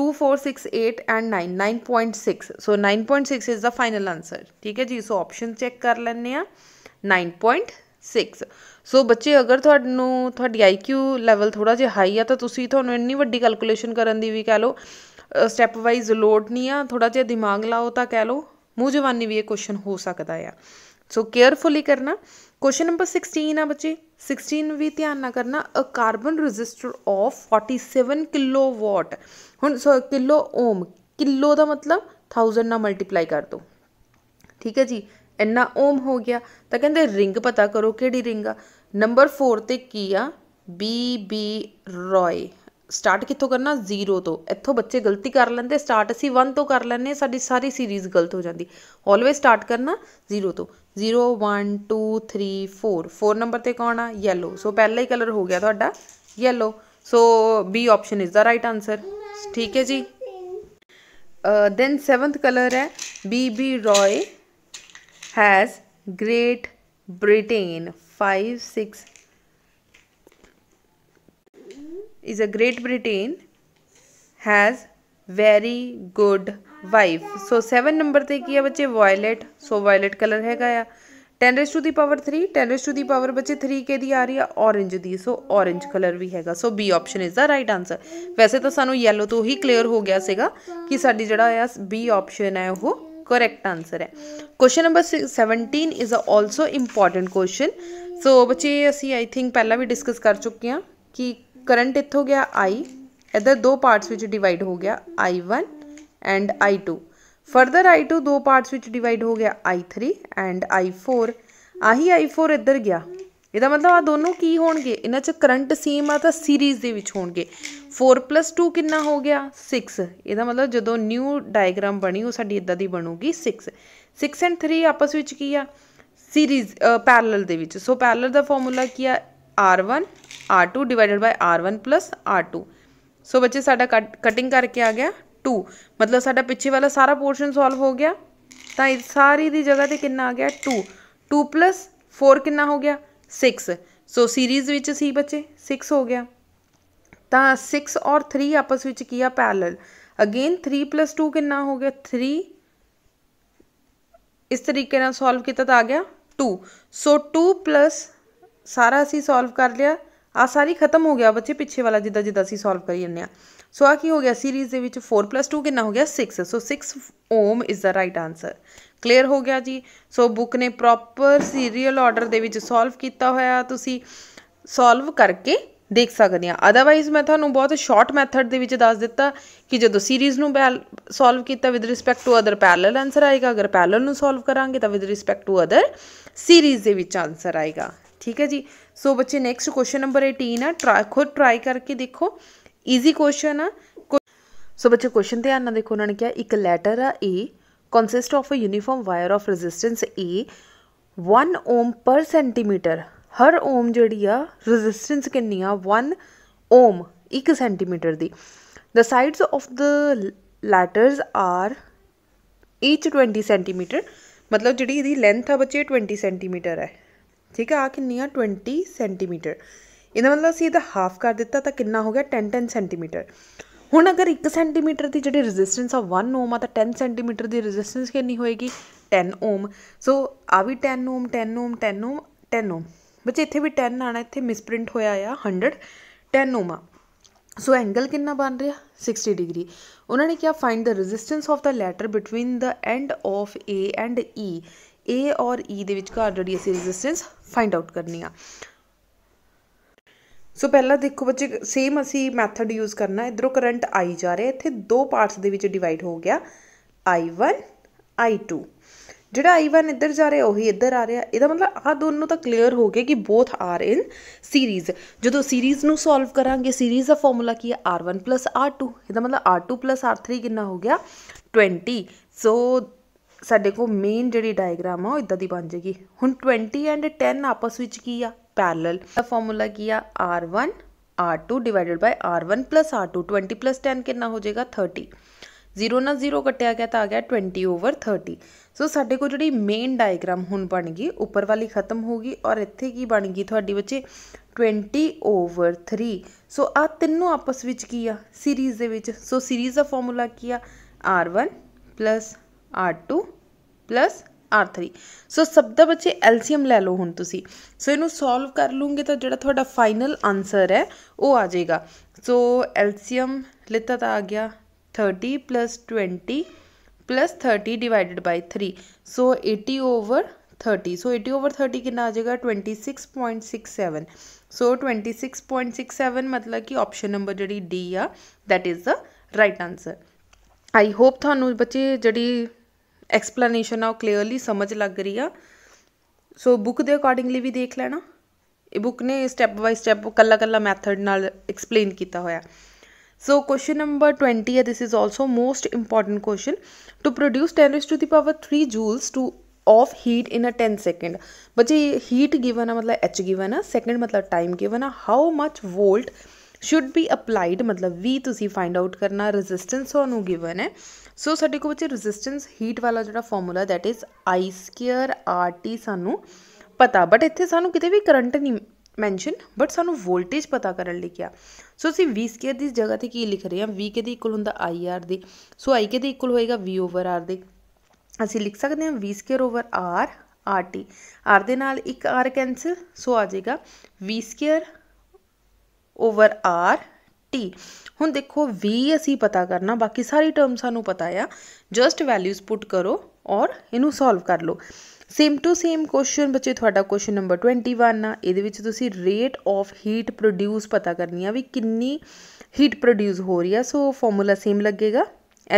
2 4 6 8 and 9 9.6 so 9.6 is the final answer ਠੀਕ ਹੈ ਜੀ ਸੋ ਆਪਸ਼ਨ ਚੈੱਕ ਕਰ ਲੈਣੇ ਆ 9.6 ਸੋ ਬੱਚੇ ਅਗਰ ਤੁਹਾਨੂੰ ਤੁਹਾਡੀ ਆਈਕਿਊ ਲੈਵਲ ਥੋੜਾ ਜਿਹਾ ਹਾਈ ਆ ਤਾਂ ਤੁਸੀਂ ਤੁਹਾਨੂੰ ਇੰਨੀ ਵੱਡੀ ਕੈਲਕੂਲੇਸ਼ਨ ਕਰਨ ਦੀ ਵੀ ਕਹ ਲਓ ਸਟੈਪ ਵਾਈਜ਼ ਲੋਡ ਨਹੀਂ ਆ ਥੋੜਾ ਜਿਹਾ ਦਿਮਾਗ ਲਾਓ ਤਾਂ ਕਹਿ ਲਓ ਮੂੰਹ ਜਵਾਨੀ ਵੀ ਇਹ ਕੁਐਸਚਨ ਹੋ ਸਕਦਾ ਆ ਸੋ ਕੇਅਰਫੁਲੀ ਕਰਨਾ ਕੁਐਸਚਨ ਨੰਬਰ 16 ਆ ਬੱਚੇ 16 ਵੀ ਧਿਆਨ ਨਾਲ ਕਰਨਾ a carbon resistor of 47 kilowatt ਹੁਣ ਸੋ ਕਿਲੋ ਓਮ ਕਿਲੋ ਦਾ ਮਤਲਬ 1000 ਨਾਲ ਮਲਟੀਪਲਾਈ ਕਰ ਦੋ ਠੀਕ ਹੈ ਜੀ ਇੰਨਾ ਓਮ ਹੋ ਗਿਆ ਤਾਂ ਕਹਿੰਦੇ ਰਿੰਗ ਪਤਾ ਕਰੋ ਕਿਹੜੀ ਰਿੰਗ ਆ ਨੰਬਰ 4 ਤੇ ਕੀ ਆ ਬੀ ਬੀ ਰੋਏ ਸਟਾਰਟ ਕਿੱਥੋਂ ਕਰਨਾ 0 ਤੋਂ ਇੱਥੋਂ ਬੱਚੇ ਗਲਤੀ ਕਰ ਲੈਂਦੇ ਸਟਾਰਟ ਅਸੀਂ 1 ਤੋਂ ਕਰ ਲੈਂਦੇ ਸਾਡੀ ਸਾਰੀ ਸੀਰੀਜ਼ ਗਲਤ ਹੋ ਜਾਂਦੀ ਆਲਵੇਸ ਸਟਾਰਟ ਕਰਨਾ 0 ਤੋਂ 0 1 2 3 4 4 ਨੰਬਰ ਤੇ ਕੌਣ ਆ ਯੈਲੋ ਸੋ ਪਹਿਲਾ ਹੀ ਕਲਰ ਹੋ ਗਿਆ ਤੁਹਾਡਾ yellow so B option is the right answer ਠੀਕ ਹੈ ਜੀ ਦੈਨ 7th ਕਲਰ ਹੈ B B Roy has great Britain 5 6 is a Great Britain has very good wife so 7 number ਤੇ ਕੀ ਹੈ ਬੱਚੇ ਵਾਇਲਟ ਸੋ ਵਾਇਲਟ ਕਲਰ ਹੈਗਾ ਆ 10 ਰੇਸ ਟੂ ਦੀ ਪਾਵਰ 3 10 ਰੇਸ ਟੂ ਦੀ ਪਾਵਰ ਬੱਚੇ 3 ਕੇ ਦੀ ਆ ਰਹੀ ਆ ਔਰੇਂਜ ਦੀ ਸੋ ਔਰੇਂਜ ਕਲਰ ਵੀ ਹੈਗਾ so B option is the right answer ਵੈਸੇ ਤਾਂ ਸਾਨੂੰ ਯੈਲੋ ਤੋਂ ਹੀ ਕਲੀਅਰ ਹੋ ਗਿਆ ਸੀਗਾ ਕਿ ਸਾਡੀ ਜਿਹੜਾ ਆ ਬੀ ਆਪਸ਼ਨ ਹੈ ਉਹ ਕਰੈਕਟ ਆਨਸਰ ਹੈ question number 17 is also important question so ਬੱਚੇ ਅਸੀਂ ਆਈ ਥਿੰਕ ਪਹਿਲਾਂ ਵੀ ਡਿਸਕਸ ਕਰ ਚੁੱਕੇ ਹਾਂ ਕਿ ਕਰੰਟ ਇੱਥੋਂ ਗਿਆ i इधर ਦੋ ਪਾਰਟਸ ਵਿੱਚ ਡਿਵਾਈਡ ਹੋ ਗਿਆ i1 and i2 further i2 ਦੋ ਪਾਰਟਸ ਵਿੱਚ ਡਿਵਾਈਡ ਹੋ ਗਿਆ i3 ਐਂਡ i4 ਆਹੀ i4 ਇੱਧਰ ਗਿਆ ਇਹਦਾ ਮਤਲਬ ਆ ਦੋਨੋਂ ਕੀ ਹੋਣਗੇ ਇਹਨਾਂ 'ਚ ਕਰੰਟ ਸੇਮ ਆ ਤਾਂ ਸੀਰੀਜ਼ ਦੇ ਵਿੱਚ ਹੋਣਗੇ 4 2 ਕਿੰਨਾ ਹੋ ਗਿਆ 6 ਇਹਦਾ ਮਤਲਬ ਜਦੋਂ ਨਿਊ ਡਾਇਗਰਾਮ ਬਣੀ ਉਹ ਸਾਡੀ ਇਦਾਂ ਦੀ ਬਣੂਗੀ 6 6 ਐਂਡ 3 ਆਪਸ ਵਿੱਚ ਕੀ ਆ ਸੀਰੀਜ਼ ਪੈਰਲਲ ਦੇ ਵਿੱਚ ਸੋ ਪੈਰਲਲ ਦਾ ਫਾਰਮੂਲਾ ਕੀ ਆ R one R two divided by R one plus R two so बच्चे साडा कटिंग करके आ गया टू मतलब साढ़ा पिछे वाला सारा पोर्शन सॉल्व हो गया तो सारी की जगह पर कि आ गया टू टू प्लस फोर कि हो गया सिक्स सो सीरीज़ सी बच्चे सिक्स हो गया तो सिक्स और थ्री आपस में किया parallel again three plus two कि हो गया थ्री इस तरीके सॉल्व किया तो आ गया टू सो टू प्लस ਸਾਰਾ ਅਸੀਂ ਸੋਲਵ ਕਰ ਲਿਆ ਆ ਸਾਰੀ ਖਤਮ ਹੋ ਗਿਆ ਬੱਚੇ ਪਿੱਛੇ ਵਾਲਾ ਜਿੱਦਾਂ ਜਿੱਦਾਂ ਅਸੀਂ ਸੋਲਵ ਕਰੀ ਜੰਨੇ ਆ ਸੋ ਆ ਕੀ ਹੋ ਗਿਆ ਸੀਰੀਜ਼ ਦੇ ਵਿੱਚ 4 2 ਕਿੰਨਾ ਹੋ ਗਿਆ 6 so 6 ohm is the right answer clear ਹੋ ਗਿਆ ਜੀ ਸੋ ਬੁੱਕ ਨੇ ਪ੍ਰੋਪਰ ਸੀਰੀਅਲ ਆਰਡਰ ਦੇ ਵਿੱਚ ਸੋਲਵ ਕੀਤਾ ਹੋਇਆ ਤੁਸੀਂ ਸੋਲਵ ਕਰਕੇ ਦੇਖ ਸਕਦੇ ਆ ਅਦਰਵਾਈਜ਼ ਮੈਂ ਤੁਹਾਨੂੰ ਬਹੁਤ ਸ਼ਾਰਟ ਮੈਥਡ ਦੇ ਵਿੱਚ ਦੱਸ ਦਿੱਤਾ ਕਿ ਜਦੋਂ ਸੀਰੀਜ਼ ਨੂੰ ਸੋਲਵ ਕੀਤਾ with respect to other parallel answer ਆਏਗਾ ਅਗਰ ਪੈਰਲਲ ਨੂੰ ਸੋਲਵ ਕਰਾਂਗੇ ਤਾਂ with respect to other series ਦੇ ਵਿੱਚ ਆਨਸਰ ਆਏਗਾ ठीक है जी सो so, बच्चे नेक्स्ट क्वेश्चन नंबर एटीन है ट्रा खुद ट्राई करके देखो ईजी क्वेश्चन है सो so, बच्चे क्वेश्चन ध्यान ना देखो उन्होंने क्या एक लैटर आ A consist of a uniform wire of resistance a one ohm per centimetre हर ओम जी रजिस्टेंस कि वन ओम एक सेंटीमीटर की the sides of the letters are each twenty centimetre मतलब जी लेंथ है बच्चे ट्वेंटी सेंटीमीटर है ठीक है आ कि ट्वेंटी सेंटीमीटर इन मतलब असी हाफ कर दिता तो कि हो गया टेन टेन सेंटीमीटर हूँ अगर एक सेंटीमीटर की जी रजिस्टेंस आ वन ओम आता टेन सेंटीमीटर की रजिस्टेंस कि होएगी टेन ओम सो आ भी ten ohm ten ohm ten ohm ten ohm बच इतने भी टेन आना इतने मिसप्रिंट हो हंड्रड टेन ओम आ सो एंगल कि बन रहा सिक्सटी डिग्री उन्होंने क्या find the resistance of the letter between the end of A and E A ਔਰ E ਦੇ ਵਿਚਕਾਰ ਜਿਹੜੀ ਅਸੀਂ ਰੈਜ਼ਿਸਟੈਂਸ ਫਾਈਂਡ ਆਊਟ ਕਰਨੀ ਆ ਸੋ ਪਹਿਲਾਂ ਦੇਖੋ ਬੱਚੇ ਸੇਮ ਅਸੀਂ ਮੈਥਡ ਯੂਜ਼ ਕਰਨਾ ਇਧਰੋਂ ਕਰੰਟ ਆਈ ਜਾ ਰਿਹਾ ਇੱਥੇ ਦੋ ਪਾਰਟਸ ਦੇ ਵਿੱਚ ਡਿਵਾਈਡ ਹੋ ਗਿਆ I1 I2 ਜਿਹੜਾ I1 ਇੱਧਰ ਜਾ ਰਿਹਾ ਉਹੀ ਇੱਧਰ ਆ ਰਿਹਾ ਇਹਦਾ ਮਤਲਬ ਆਹ ਦੋਨੋਂ ਤਾਂ ਕਲੀਅਰ ਹੋ ਗਿਆ ਕਿ ਬੋਥ ਆਰ ਇਨ ਸੀਰੀਜ਼ ਜਦੋਂ ਸੀਰੀਜ਼ ਨੂੰ ਸੋਲਵ ਕਰਾਂਗੇ ਸੀਰੀਜ਼ ਦਾ ਫਾਰਮੂਲਾ ਕੀ ਹੈ R1 R2 ਇਹਦਾ ਮਤਲਬ R2 R3 ਕਿੰਨਾ ਹੋ ਗਿਆ 20 ਸੋ ਸਾਡੇ ਕੋਲ ਮੇਨ ਜਿਹੜੀ ਡਾਇਗਰਾਮ ਆ ਉਹ ਇਦਾਂ ਦੀ ਬਣ ਜੇਗੀ ਹੁਣ 20 ਐਂਡ 10 ਆਪਸ ਵਿੱਚ ਕੀ ਆ ਪੈਰਲਲ ਦਾ ਫਾਰਮੂਲਾ ਕੀ ਆ R1 R2 divided by R1 R2 20 10 ਕਿੰਨਾ ਹੋ ਜਾਏਗਾ 30 0 ਨਾਲ 0 ਕੱਟਿਆ ਗਿਆ ਤਾਂ ਆ ਗਿਆ 20 ਓਵਰ 30 ਸੋ ਸਾਡੇ ਕੋਲ ਜਿਹੜੀ ਮੇਨ ਡਾਇਗਰਾਮ ਹੁਣ ਬਣ ਗਈ ਉੱਪਰ ਵਾਲੀ ਖਤਮ ਹੋ ਗਈ ਔਰ ਇੱਥੇ ਕੀ ਬਣ ਗਈ ਤੁਹਾਡੀ ਬੱਚੇ 20 ਓਵਰ 3 ਸੋ ਆ ਤਿੰਨੋਂ ਆਪਸ ਵਿੱਚ ਕੀ ਆ ਸੀਰੀਜ਼ ਦੇ ਵਿੱਚ ਸੋ ਸੀਰੀਜ਼ ਦਾ ਫਾਰਮੂਲਾ ਕੀ ਆ R1 R2 ਪਲੱਸ R3 ਸੋ ਸਭ ਦਾ ਬੱਚੇ ਐਲਸੀਅਮ ਲੈ ਲਓ ਹੁਣ ਤੁਸੀਂ ਸੋ ਇਹਨੂੰ ਸੋਲਵ ਕਰ ਲੂੰਗੇ ਤਾਂ ਜਿਹੜਾ ਤੁਹਾਡਾ ਫਾਈਨਲ ਆਨਸਰ ਹੈ ਉਹ ਆ ਜਾਏਗਾ ਸੋ ਐਲਸੀਅਮ ਲਿੱਤਾ ਤਾਂ ਆ ਗਿਆ 30 plus 20 plus 30 divided by 3 so 80 over 30 so 80 over 30 ਕਿੰਨਾ ਆ ਜਾਏਗਾ 26.67 ਸੋ 26.67 ਮਤਲਬ ਕਿ ਆਪਸ਼ਨ ਨੰਬਰ ਜਿਹੜੀ ਡੀ ਆ that is the right answer I hope ਤੁਹਾਨੂੰ ਬੱਚੇ ਜਿਹੜੀ एक्सप्लेनेशन आ क्लीयरली समझ लग रही है सो so, बुक दे अकॉर्डिंगली भी देख लेना ये बुक ने स्टैप बाय स्टैप कला कला मैथड न एक्सप्लेन किया हो सो क्वेश्चन नंबर ट्वेंटी है this is also most important question to produce ten tennis to the power three joules to of heat in a ten second बच्चे heat given आ मतलब H given आ second मतलब time given आ how much volt should be applied मतलब V तुम find out करना resistance given है ਸੋ ਸਾਡੇ ਕੋਲ ਬੱਚੇ ਰੈਜ਼ਿਸਟੈਂਸ ਹੀਟ ਵਾਲਾ ਜਿਹੜਾ formula that is I square R T ਸਾਨੂੰ ਪਤਾ ਬਟ ਇੱਥੇ ਸਾਨੂੰ ਕਿਤੇ ਵੀ ਕਰੰਟ ਨਹੀਂ ਮੈਂਸ਼ਨ ਬਟ ਸਾਨੂੰ ਵੋਲਟੇਜ ਪਤਾ ਕਰਨ ਲਈ ਕਿਹਾ ਸੋ ਅਸੀਂ ਵੀ ਸਕੁਅਰ ਦੀ ਜਗ੍ਹਾ ਤੇ ਕੀ ਲਿਖ ਰਹੇ ਹਾਂ v ਕੇ ਦੇ ਇਕੁਅਲ ਹੁੰਦਾ ir ਦੇ ਸੋ i ਕੇ ਦੇ ਇਕੁਅਲ ਹੋਏਗਾ v ਓਵਰ r ਦੇ ਅਸੀਂ ਲਿਖ ਸਕਦੇ ਹਾਂ V square over r rt r ਦੇ ਨਾਲ ਇੱਕ r ਕੈਨਸਲ ਸੋ ਆ ਜਾਏਗਾ ਵੀ ਸਕੁਅਰ ਓਵਰ r 40 ਹੁਣ ਦੇਖੋ ਵੀ ਅਸੀਂ ਪਤਾ ਕਰਨਾ ਬਾਕੀ ਸਾਰੀ ਟਰਮ ਸਾਨੂੰ ਪਤਾ ਆ ਜਸਟ ਵੈਲਿਊਜ਼ ਪੁੱਟ ਕਰੋ ਔਰ ਇਹਨੂੰ ਸੋਲਵ ਕਰ ਲਓ ਸੇਮ ਟੂ ਸੇਮ ਕੁਐਸਚਨ ਬੱਚੇ ਤੁਹਾਡਾ ਕੁਐਸਚਨ ਨੰਬਰ 21 ਆ ਇਹਦੇ ਵਿੱਚ ਤੁਸੀਂ ਰੇਟ ਆਫ ਹੀਟ ਪ੍ਰੋਡਿਊਸ ਪਤਾ ਕਰਨੀ ਆ ਵੀ ਕਿੰਨੀ ਹੀਟ ਪ੍ਰੋਡਿਊਸ ਹੋ ਰਹੀ ਆ ਸੋ ਫਾਰਮੂਲਾ ਸੇਮ ਲੱਗੇਗਾ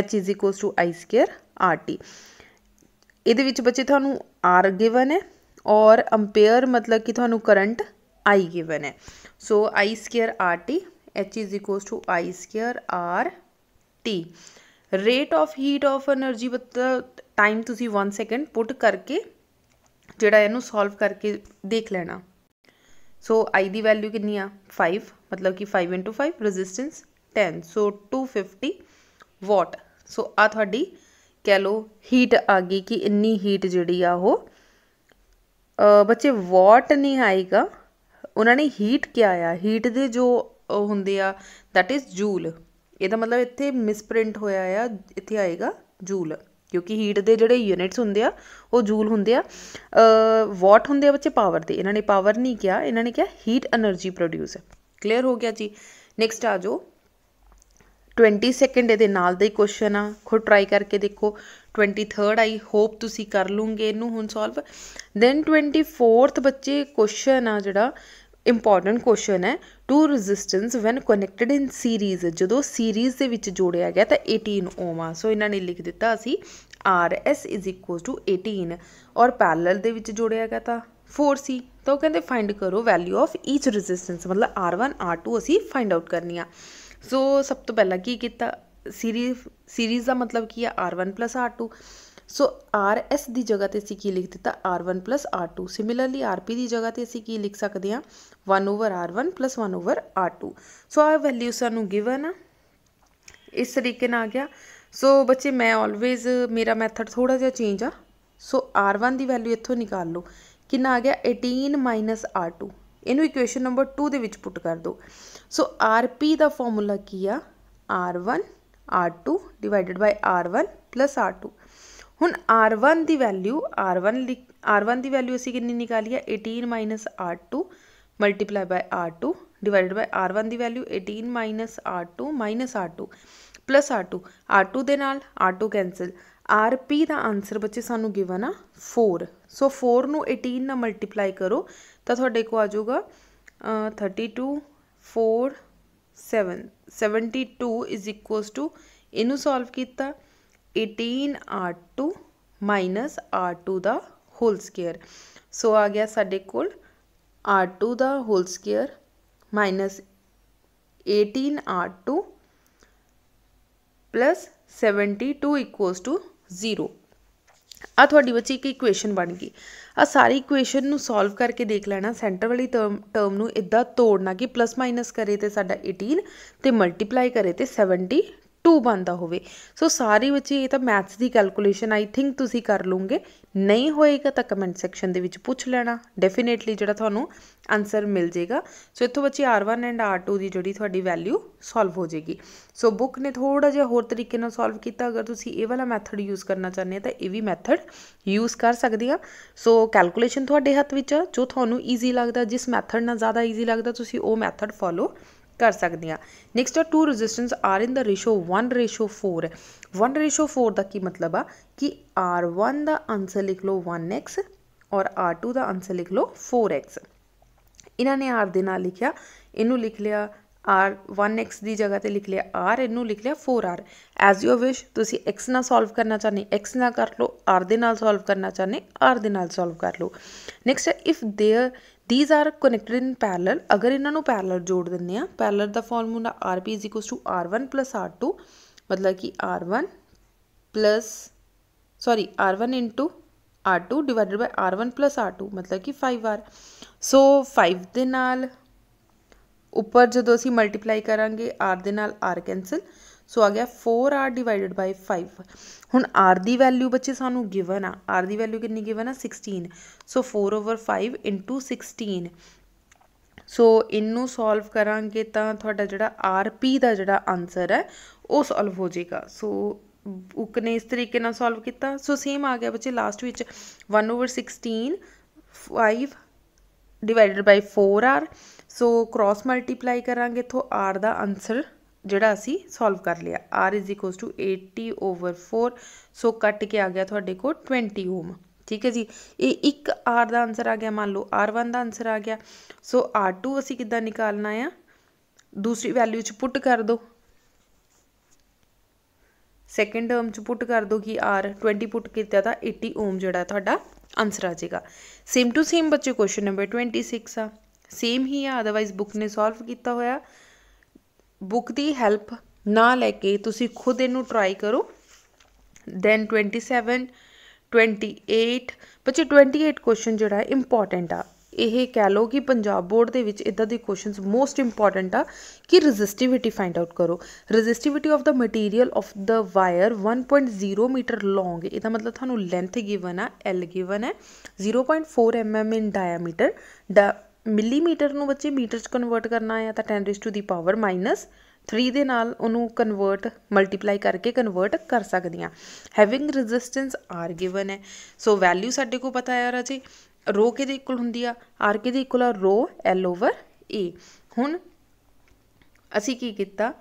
h i ਸਕੁਅਰ rt ਇਹਦੇ ਵਿੱਚ ਬੱਚੇ ਤੁਹਾਨੂੰ r ਗਿਵਨ ਹੈ ਔਰ ਅੰਪੇਅਰ ਮਤਲਬ ਕਿ ਤੁਹਾਨੂੰ ਕਰੰਟ i ਗਿਵਨ ਹੈ so i square rt h is equals to i square r t rate of heat of energy ਮਤਲਬ ਟਾਈਮ ਤੁਸੀਂ 1 ਸੈਕਿੰਡ ਪੁੱਟ ਕਰਕੇ ਜਿਹੜਾ ਇਹਨੂੰ ਸੋਲਵ ਕਰਕੇ ਦੇਖ ਲੈਣਾ ਸੋ i ਦੀ ਵੈਲਿਊ ਕਿੰਨੀ ਆ 5 ਮਤਲਬ ਕਿ 5 5 ਰੈਜ਼ਿਸਟੈਂਸ 10 ਸੋ 250 ਵਾਟ ਸੋ ਆ ਤੁਹਾਡੀ ਕਹਿ ਲੋ ਹੀਟ ਆ ਗਈ ਕਿ ਇੰਨੀ ਹੀਟ ਜਿਹੜੀ ਆ ਉਹ ਬੱਚੇ ਵਾਟ ਨਹੀਂ ਆਏਗਾ ਉਹਨਾਂ ਨੇ ਹੀਟ ਕਿਹਾ ਆ ਹੀਟ ਦੇ ਜੋ ਉਹ ਹੁੰਦੇ ਆ ਦੈਟ ਇਜ਼ ਜੂਲ ਇਹਦਾ ਮਤਲਬ ਇੱਥੇ ਮਿਸਪ੍ਰਿੰਟ ਹੋਇਆ ਆ ਇੱਥੇ ਆਏਗਾ ਜੂਲ ਕਿਉਂਕਿ ਹੀਟ ਦੇ ਜਿਹੜੇ ਯੂਨਿਟਸ ਹੁੰਦੇ ਆ ਉਹ ਜੂਲ ਹੁੰਦੇ ਆ ਵਾਟ ਹੁੰਦੇ ਆ ਬੱਚੇ ਪਾਵਰ ਦੇ ਇਹਨਾਂ ਨੇ ਪਾਵਰ ਨਹੀਂ ਕਿਹਾ ਇਹਨਾਂ ਨੇ ਕਿਹਾ ਹੀਟ એનર્ਜੀ ਪ੍ਰੋਡਿਊਸ ਕਲੀਅਰ ਹੋ ਗਿਆ ਜੀ ਨੈਕਸਟ ਆ ਜੋ 20 ਸੈਕਿੰਡ ਇਹਦੇ ਨਾਲ ਦਾ ਹੀ ਕੁਐਸਚਨ ਆ ਖੁਦ ਟਰਾਈ ਕਰਕੇ ਦੇਖੋ 23rd ਆਈ ਹੋਪ ਤੁਸੀਂ ਕਰ ਲੂਗੇ ਇਹਨੂੰ ਹੁਣ ਸੋਲਵ ਦੈਨ 24th ਬੱਚੇ ਕੁਐਸਚਨ ਆ ਜਿਹੜਾ ਇੰਪੋਰਟੈਂਟ ਕੁਐਸਚਨ ਹੈ two resistance when connected in series ਜਦੋਂ ਸੀਰੀਜ਼ ਦੇ ਵਿੱਚ ਜੋੜਿਆ ਗਿਆ ਤਾਂ 18 ਓਮ ਆ ਸੋ ਇਹਨਾਂ ਨੇ ਲਿਖ ਦਿੱਤਾ ਅਸੀਂ R S is equal to 18 ਔਰ ਪੈਰਲਲ ਦੇ ਵਿੱਚ ਜੋੜਿਆ ਗਿਆ ਤਾਂ 4C ਤਾਂ ਉਹ ਕਹਿੰਦੇ ਫਾਈਂਡ ਕਰੋ ਵੈਲਿਊ ਆਫ ਈਚ ਰੈਜ਼ਿਸਟੈਂਸ ਮਤਲਬ R1 R2 ਅਸੀਂ ਫਾਈਂਡ ਆਊਟ ਕਰਨੀ ਆ ਸੋ ਸਭ ਤੋਂ ਪਹਿਲਾਂ ਕੀ ਕੀਤਾ ਸੀਰੀਜ਼ ਸੀਰੀਜ਼ ਦਾ ਮਤਲਬ ਕੀ ਆ R1 R2 ਸੋ ਆਰ ਐਸ ਦੀ ਜਗ੍ਹਾ ਤੇ ਅਸੀਂ ਕੀ ਲਿਖ ਦਿੱਤਾ r1 r2 ਸਿਮਿਲਰਲੀ rp ਦੀ ਜਗ੍ਹਾ ਤੇ ਅਸੀਂ ਕੀ ਲਿਖ ਸਕਦੇ ਹਾਂ 1 ਓਵਰ r1 1 ਓਵਰ r2 ਸੋ ਆ ਵੈਲਿਊ ਸਾਨੂੰ ਗਿਵਨ ਆ ਇਸ ਤਰੀਕੇ ਨਾਲ ਆ ਗਿਆ ਸੋ ਬੱਚੇ ਮੈਂ ਆਲਵੇਜ਼ ਮੇਰਾ ਮੈਥਡ ਥੋੜਾ ਜਿਹਾ ਚੇਂਜ ਆ ਸੋ r1 ਦੀ ਵੈਲਿਊ ਇੱਥੋਂ ਨਿਕਾਲ ਲਓ ਕਿੰਨਾ ਆ ਗਿਆ 18 r2 ਇਹਨੂੰ ਇਕੁਏਸ਼ਨ ਨੰਬਰ 2 ਦੇ ਵਿੱਚ ਪੁੱਟ ਕਰ ਦਿਓ ਸੋ rp ਦਾ ਫਾਰਮੂਲਾ ਕੀ ਆ r1 r2 divided by r1 r2 ਹੁਣ R1 ਦੀ ਵੈਲਿਊ R1 R1 ਦੀ ਵੈਲਿਊ ਅਸੀਂ ਕਿੰਨੀ ਨਿਕਾਲੀ ਹੈ 18 R2 multiply by R2 divided by R1 ਦੀ value 18 R2 R2 plus R2 R2 ਦੇ ਨਾਲ R2 ਕੈਨਸਲ RP ਦਾ ਆਨਸਰ ਬੱਚੇ ਸਾਨੂੰ ਗਿਵਨ ਆ 4 ਸੋ 4 ਨੂੰ 18 ਨਾਲ ਮਲਟੀਪਲਾਈ ਕਰੋ ਤਾਂ ਤੁਹਾਡੇ ਕੋ ਆ ਜਾਊਗਾ 32 4 7 72 ਇਜ਼ ਇਕੁਅਲਸ ਟੂ ਇਹਨੂੰ ਸੋਲਵ ਕੀਤਾ 18 R two minus R two ਦਾ ਹੋਲ ਸਕੁਅਰ ਸੋ ਆ ਗਿਆ ਸਾਡੇ ਕੋਲ r2 ਦਾ whole square minus 18r2 plus 72 equals to 0 ਆ ਤੁਹਾਡੀ ਬੱਚੀ ਇੱਕ ਇਕੁਏਸ਼ਨ ਬਣ ਗਈ ਆ ਸਾਰੀ ਇਕੁਏਸ਼ਨ ਨੂੰ ਸੋਲਵ ਕਰਕੇ ਦੇਖ ਲੈਣਾ ਸੈਂਟਰ ਵਾਲੀ ਟਰਮ ਟਰਮ ਨੂੰ ਇਦਾਂ ਤੋੜਨਾ ਕਿ ਪਲੱਸ ਮਾਈਨਸ ਕਰੇ ਤੇ ਸਾਡਾ 18 ਤੇ ਮਲਟੀਪਲਾਈ ਕਰੇ ਤੇ 72 2 ਬਣਦਾ ਹੋਵੇ ਸੋ ਸਾਰੇ ਬੱਚੇ ਇਹ ਤਾਂ ਮੈਥਸ ਦੀ ਕੈਲਕੂਲੇਸ਼ਨ ਆਈ ਥਿੰਕ ਤੁਸੀਂ ਕਰ ਲੋਗੇ ਨਹੀਂ ਹੋਏਗਾ ਤਾਂ ਕਮੈਂਟ ਸੈਕਸ਼ਨ ਦੇ ਵਿੱਚ ਪੁੱਛ ਲੈਣਾ ਡੈਫੀਨੇਟਲੀ ਜਿਹੜਾ ਤੁਹਾਨੂੰ ਆਨਸਰ ਮਿਲ ਜਾਏਗਾ ਸੋ ਇੱਥੋਂ ਬੱਚੇ R1 ਐਂਡ R2 ਦੀ ਜਿਹੜੀ ਤੁਹਾਡੀ ਵੈਲਿਊ ਸੋਲਵ ਹੋ ਜਾਏਗੀ ਸੋ ਬੁੱਕ ਨੇ ਥੋੜਾ ਜਿਹਾ ਹੋਰ ਤਰੀਕੇ ਨਾਲ ਸੋਲਵ ਕੀਤਾ ਅਗਰ ਤੁਸੀਂ ਇਹ ਵਾਲਾ ਮੈਥਡ ਯੂਜ਼ ਕਰਨਾ ਚਾਹੁੰਦੇ ਹੋ ਤਾਂ ਇਹ ਵੀ ਮੈਥਡ ਯੂਜ਼ ਕਰ ਸਕਦੇ ਆ ਸੋ ਕੈਲਕੂਲੇਸ਼ਨ ਤੁਹਾਡੇ ਹੱਥ ਵਿੱਚ ਆ ਜੋ ਤੁਹਾਨੂੰ ਈਜ਼ੀ ਲੱਗਦਾ ਜਿਸ ਮੈਥਡ ਨਾਲ ਜ਼ਿਆਦਾ ਈਜ਼ੀ ਲੱਗਦਾ ਤੁਸੀਂ ਉਹ ਮੈਥਡ ਫੋਲੋ ਕਰ ਸਕਦੇ ਹਾਂ ਨੈਕਸਟ ਆ two resistance are in the ratio 1 ratio 4 1 ratio 4 ਦਾ ਕੀ ਮਤਲਬ ਆ ਕਿ R1 ਦਾ ਆਨਸਰ ਲਿਖ ਲਓ 1x ਔਰ R2 ਦਾ ਆਨਸਰ ਲਿਖ ਲਓ 4x ਇਹਨਾਂ ਨੇ R ਦੇ ਨਾਲ ਲਿਖਿਆ ਇਹਨੂੰ ਲਿਖ ਲਿਆ ਆਰ 1x ਦੀ ਜਗ੍ਹਾ ਤੇ ਲਿਖ ਲਿਆ r ਇਹਨੂੰ ਲਿਖ ਲਿਆ 4r ਐਜ਼ ਯੂ ਵਿਸ਼ ਤੁਸੀਂ x ਨਾਲ ਸੋਲਵ ਕਰਨਾ ਚਾਹੁੰਦੇ x ਨਾਲ ਕਰ ਲਓ r ਦੇ ਨਾਲ ਸੋਲਵ ਕਰਨਾ ਚਾਹੁੰਦੇ r ਦੇ ਨਾਲ ਸੋਲਵ ਕਰ ਲਓ next if there these are connected in parallel ਅਗਰ ਇਹਨਾਂ ਨੂੰ ਪੈਰਲਲ ਜੋੜ ਦਿੰਦੇ ਆ ਪੈਰਲਲ ਦਾ ਫਾਰਮੂਲਾ rp r1 r2 ਮਤਲਬ ਕਿ r1 sorry r1 r2 r1 r2 ਮਤਲਬ ਕਿ 5r ਸੋ 5 ਦੇ ਨਾਲ ਉੱਪਰ ਜਦੋਂ ਅਸੀਂ ਮਲਟੀਪਲਾਈ ਕਰਾਂਗੇ r ਦੇ ਨਾਲ r ਕੈਨਸਲ ਸੋ ਆ ਗਿਆ 4r ਡਿਵਾਈਡਡ ਬਾਈ 5 ਹੁਣ r ਦੀ ਵੈਲਿਊ ਬੱਚੇ ਸਾਨੂੰ ਗਿਵਨ ਆ r ਦੀ ਵੈਲਿਊ ਕਿੰਨੀ ਗਿਵਨ ਆ 16 ਸੋ 4 ਓਵਰ 5 ਇਨਟੂ 16 ਸੋ ਇਹਨੂੰ ਸੋਲਵ ਕਰਾਂਗੇ ਤਾਂ ਤੁਹਾਡਾ ਜਿਹੜਾ RP ਦਾ ਜਿਹੜਾ ਆਨਸਰ ਹੈ ਉਹ ਸੋਲਵ ਹੋ ਜਾਏਗਾ ਸੋ ਉਕ ਨੇ ਇਸ ਤਰੀਕੇ ਨਾਲ ਸੋਲਵ ਕੀਤਾ ਸੋ ਸੇਮ ਆ ਗਿਆ ਬੱਚੇ ਲਾਸਟ ਵਿੱਚ 1 over 16 5 divided by 4r so cross multiply ਕਰਾਂਗੇ ਤੋਂ r ਦਾ ਆਨਸਰ ਜਿਹੜਾ ਅਸੀਂ ਸੋਲਵ ਕਰ ਲਿਆ r 80 ਓਵਰ 4 ਸੋ ਕੱਟ ਕੇ ਆ ਗਿਆ ਤੁਹਾਡੇ ਕੋਲ 20 ਓਮ ਠੀਕ ਹੈ ਜੀ ਇਹ ਇੱਕ r ਦਾ ਆਨਸਰ ਆ ਗਿਆ ਮੰਨ ਲਓ r1 ਦਾ ਆਨਸਰ ਆ ਗਿਆ ਸੋ r2 ਅਸੀਂ ਕਿੱਦਾਂ ਨਿਕਾਲਣਾ ਆ ਦੂਸਰੀ ਵੈਲਿਊ 'ਚ ਪੁੱਟ ਕਰ ਦੋ ਸੈਕੰਡ ਟਰਮ 'ਚ ਪੁੱਟ ਕਰ ਦੋ ਕਿ r 20 ਪੁੱਟ ਕੀਤਾ ਤਾਂ 80 ਓਮ ਜਿਹੜਾ ਤੁਹਾਡਾ ਆਨਸਰ ਆ ਜਾਏਗਾ ਸੇਮ ਟੂ ਸੇਮ ਬੱਚੇ ਕੁਐਸਚਨ ਨੰਬਰ 26 ਆ ਸੇਮ ਹੀ ਆ ਅਦਰਵਾਈਜ਼ ਬੁੱਕ ਨੇ ਸੋਲਵ ਕੀਤਾ ਹੋਇਆ ਬੁੱਕ ਦੀ ਹੈਲਪ ਨਾ ਲੈ ਕੇ ਤੁਸੀਂ ਖੁਦ ਇਹਨੂੰ ਟਰਾਈ ਕਰੋ ਦੈਨ 27 28 ਬੱਚੇ 28 ਕੁਐਸਚਨ ਜਿਹੜਾ ਹੈ ਇੰਪੋਰਟੈਂਟ ਆ ਇਹ ਕਹਿ ਲਓ ਕਿ ਪੰਜਾਬ ਬੋਰਡ ਦੇ ਵਿੱਚ ਇਦਾਂ ਦੇ ਕੁਐਸਚਨਸ ਮੋਸਟ ਇੰਪੋਰਟੈਂਟ ਆ ਕਿ ਰੈਜ਼ਿਸਟਿਵਿਟੀ ਫਾਈਂਡ ਆਊਟ ਕਰੋ resistivity of the material of the wire 1.0 metre long ਇਹਦਾ ਮਤਲਬ ਤੁਹਾਨੂੰ ਲੈਂਥ ਗਿਵਨ ਆ L ਗਿਵਨ ਹੈ 0.4 mm ਇਨ ਡਾਇਆਮੀਟਰ ਮਿਲੀਮੀਟਰ ਨੂੰ ਬੱਚੇ ਮੀਟਰ 'ਚ ਕਨਵਰਟ ਕਰਨਾ ਆ ਤਾਂ 10 ਟੂ ਦੀ ਪਾਵਰ ਮਾਈਨਸ 3 ਦੇ ਨਾਲ ਉਹਨੂੰ ਕਨਵਰਟ ਮਲਟੀਪਲਾਈ ਕਰਕੇ ਕਨਵਰਟ ਕਰ ਸਕਦੀਆਂ ਹੈਵਿੰਗ ਰੈਜ਼ਿਸਟੈਂਸ ਆਰ ਗਿਵਨ ਹੈ ਸੋ ਵੈਲਿਊ ਸਾਡੇ ਕੋਲ ਪਤਾ ਹੈ ਰਾਜੀ ਰੋ ਕੇ ਦੇ ਇਕੁਅਲ ਹੁੰਦੀ ਆ ਆਰ ਕੇ ਦੇ ਇਕੁਅਲ ਆ ਰੋ ਐਲ ਓਵਰ ਏ ਹੁਣ ਅਸੀਂ ਕੀ ਕੀਤਾ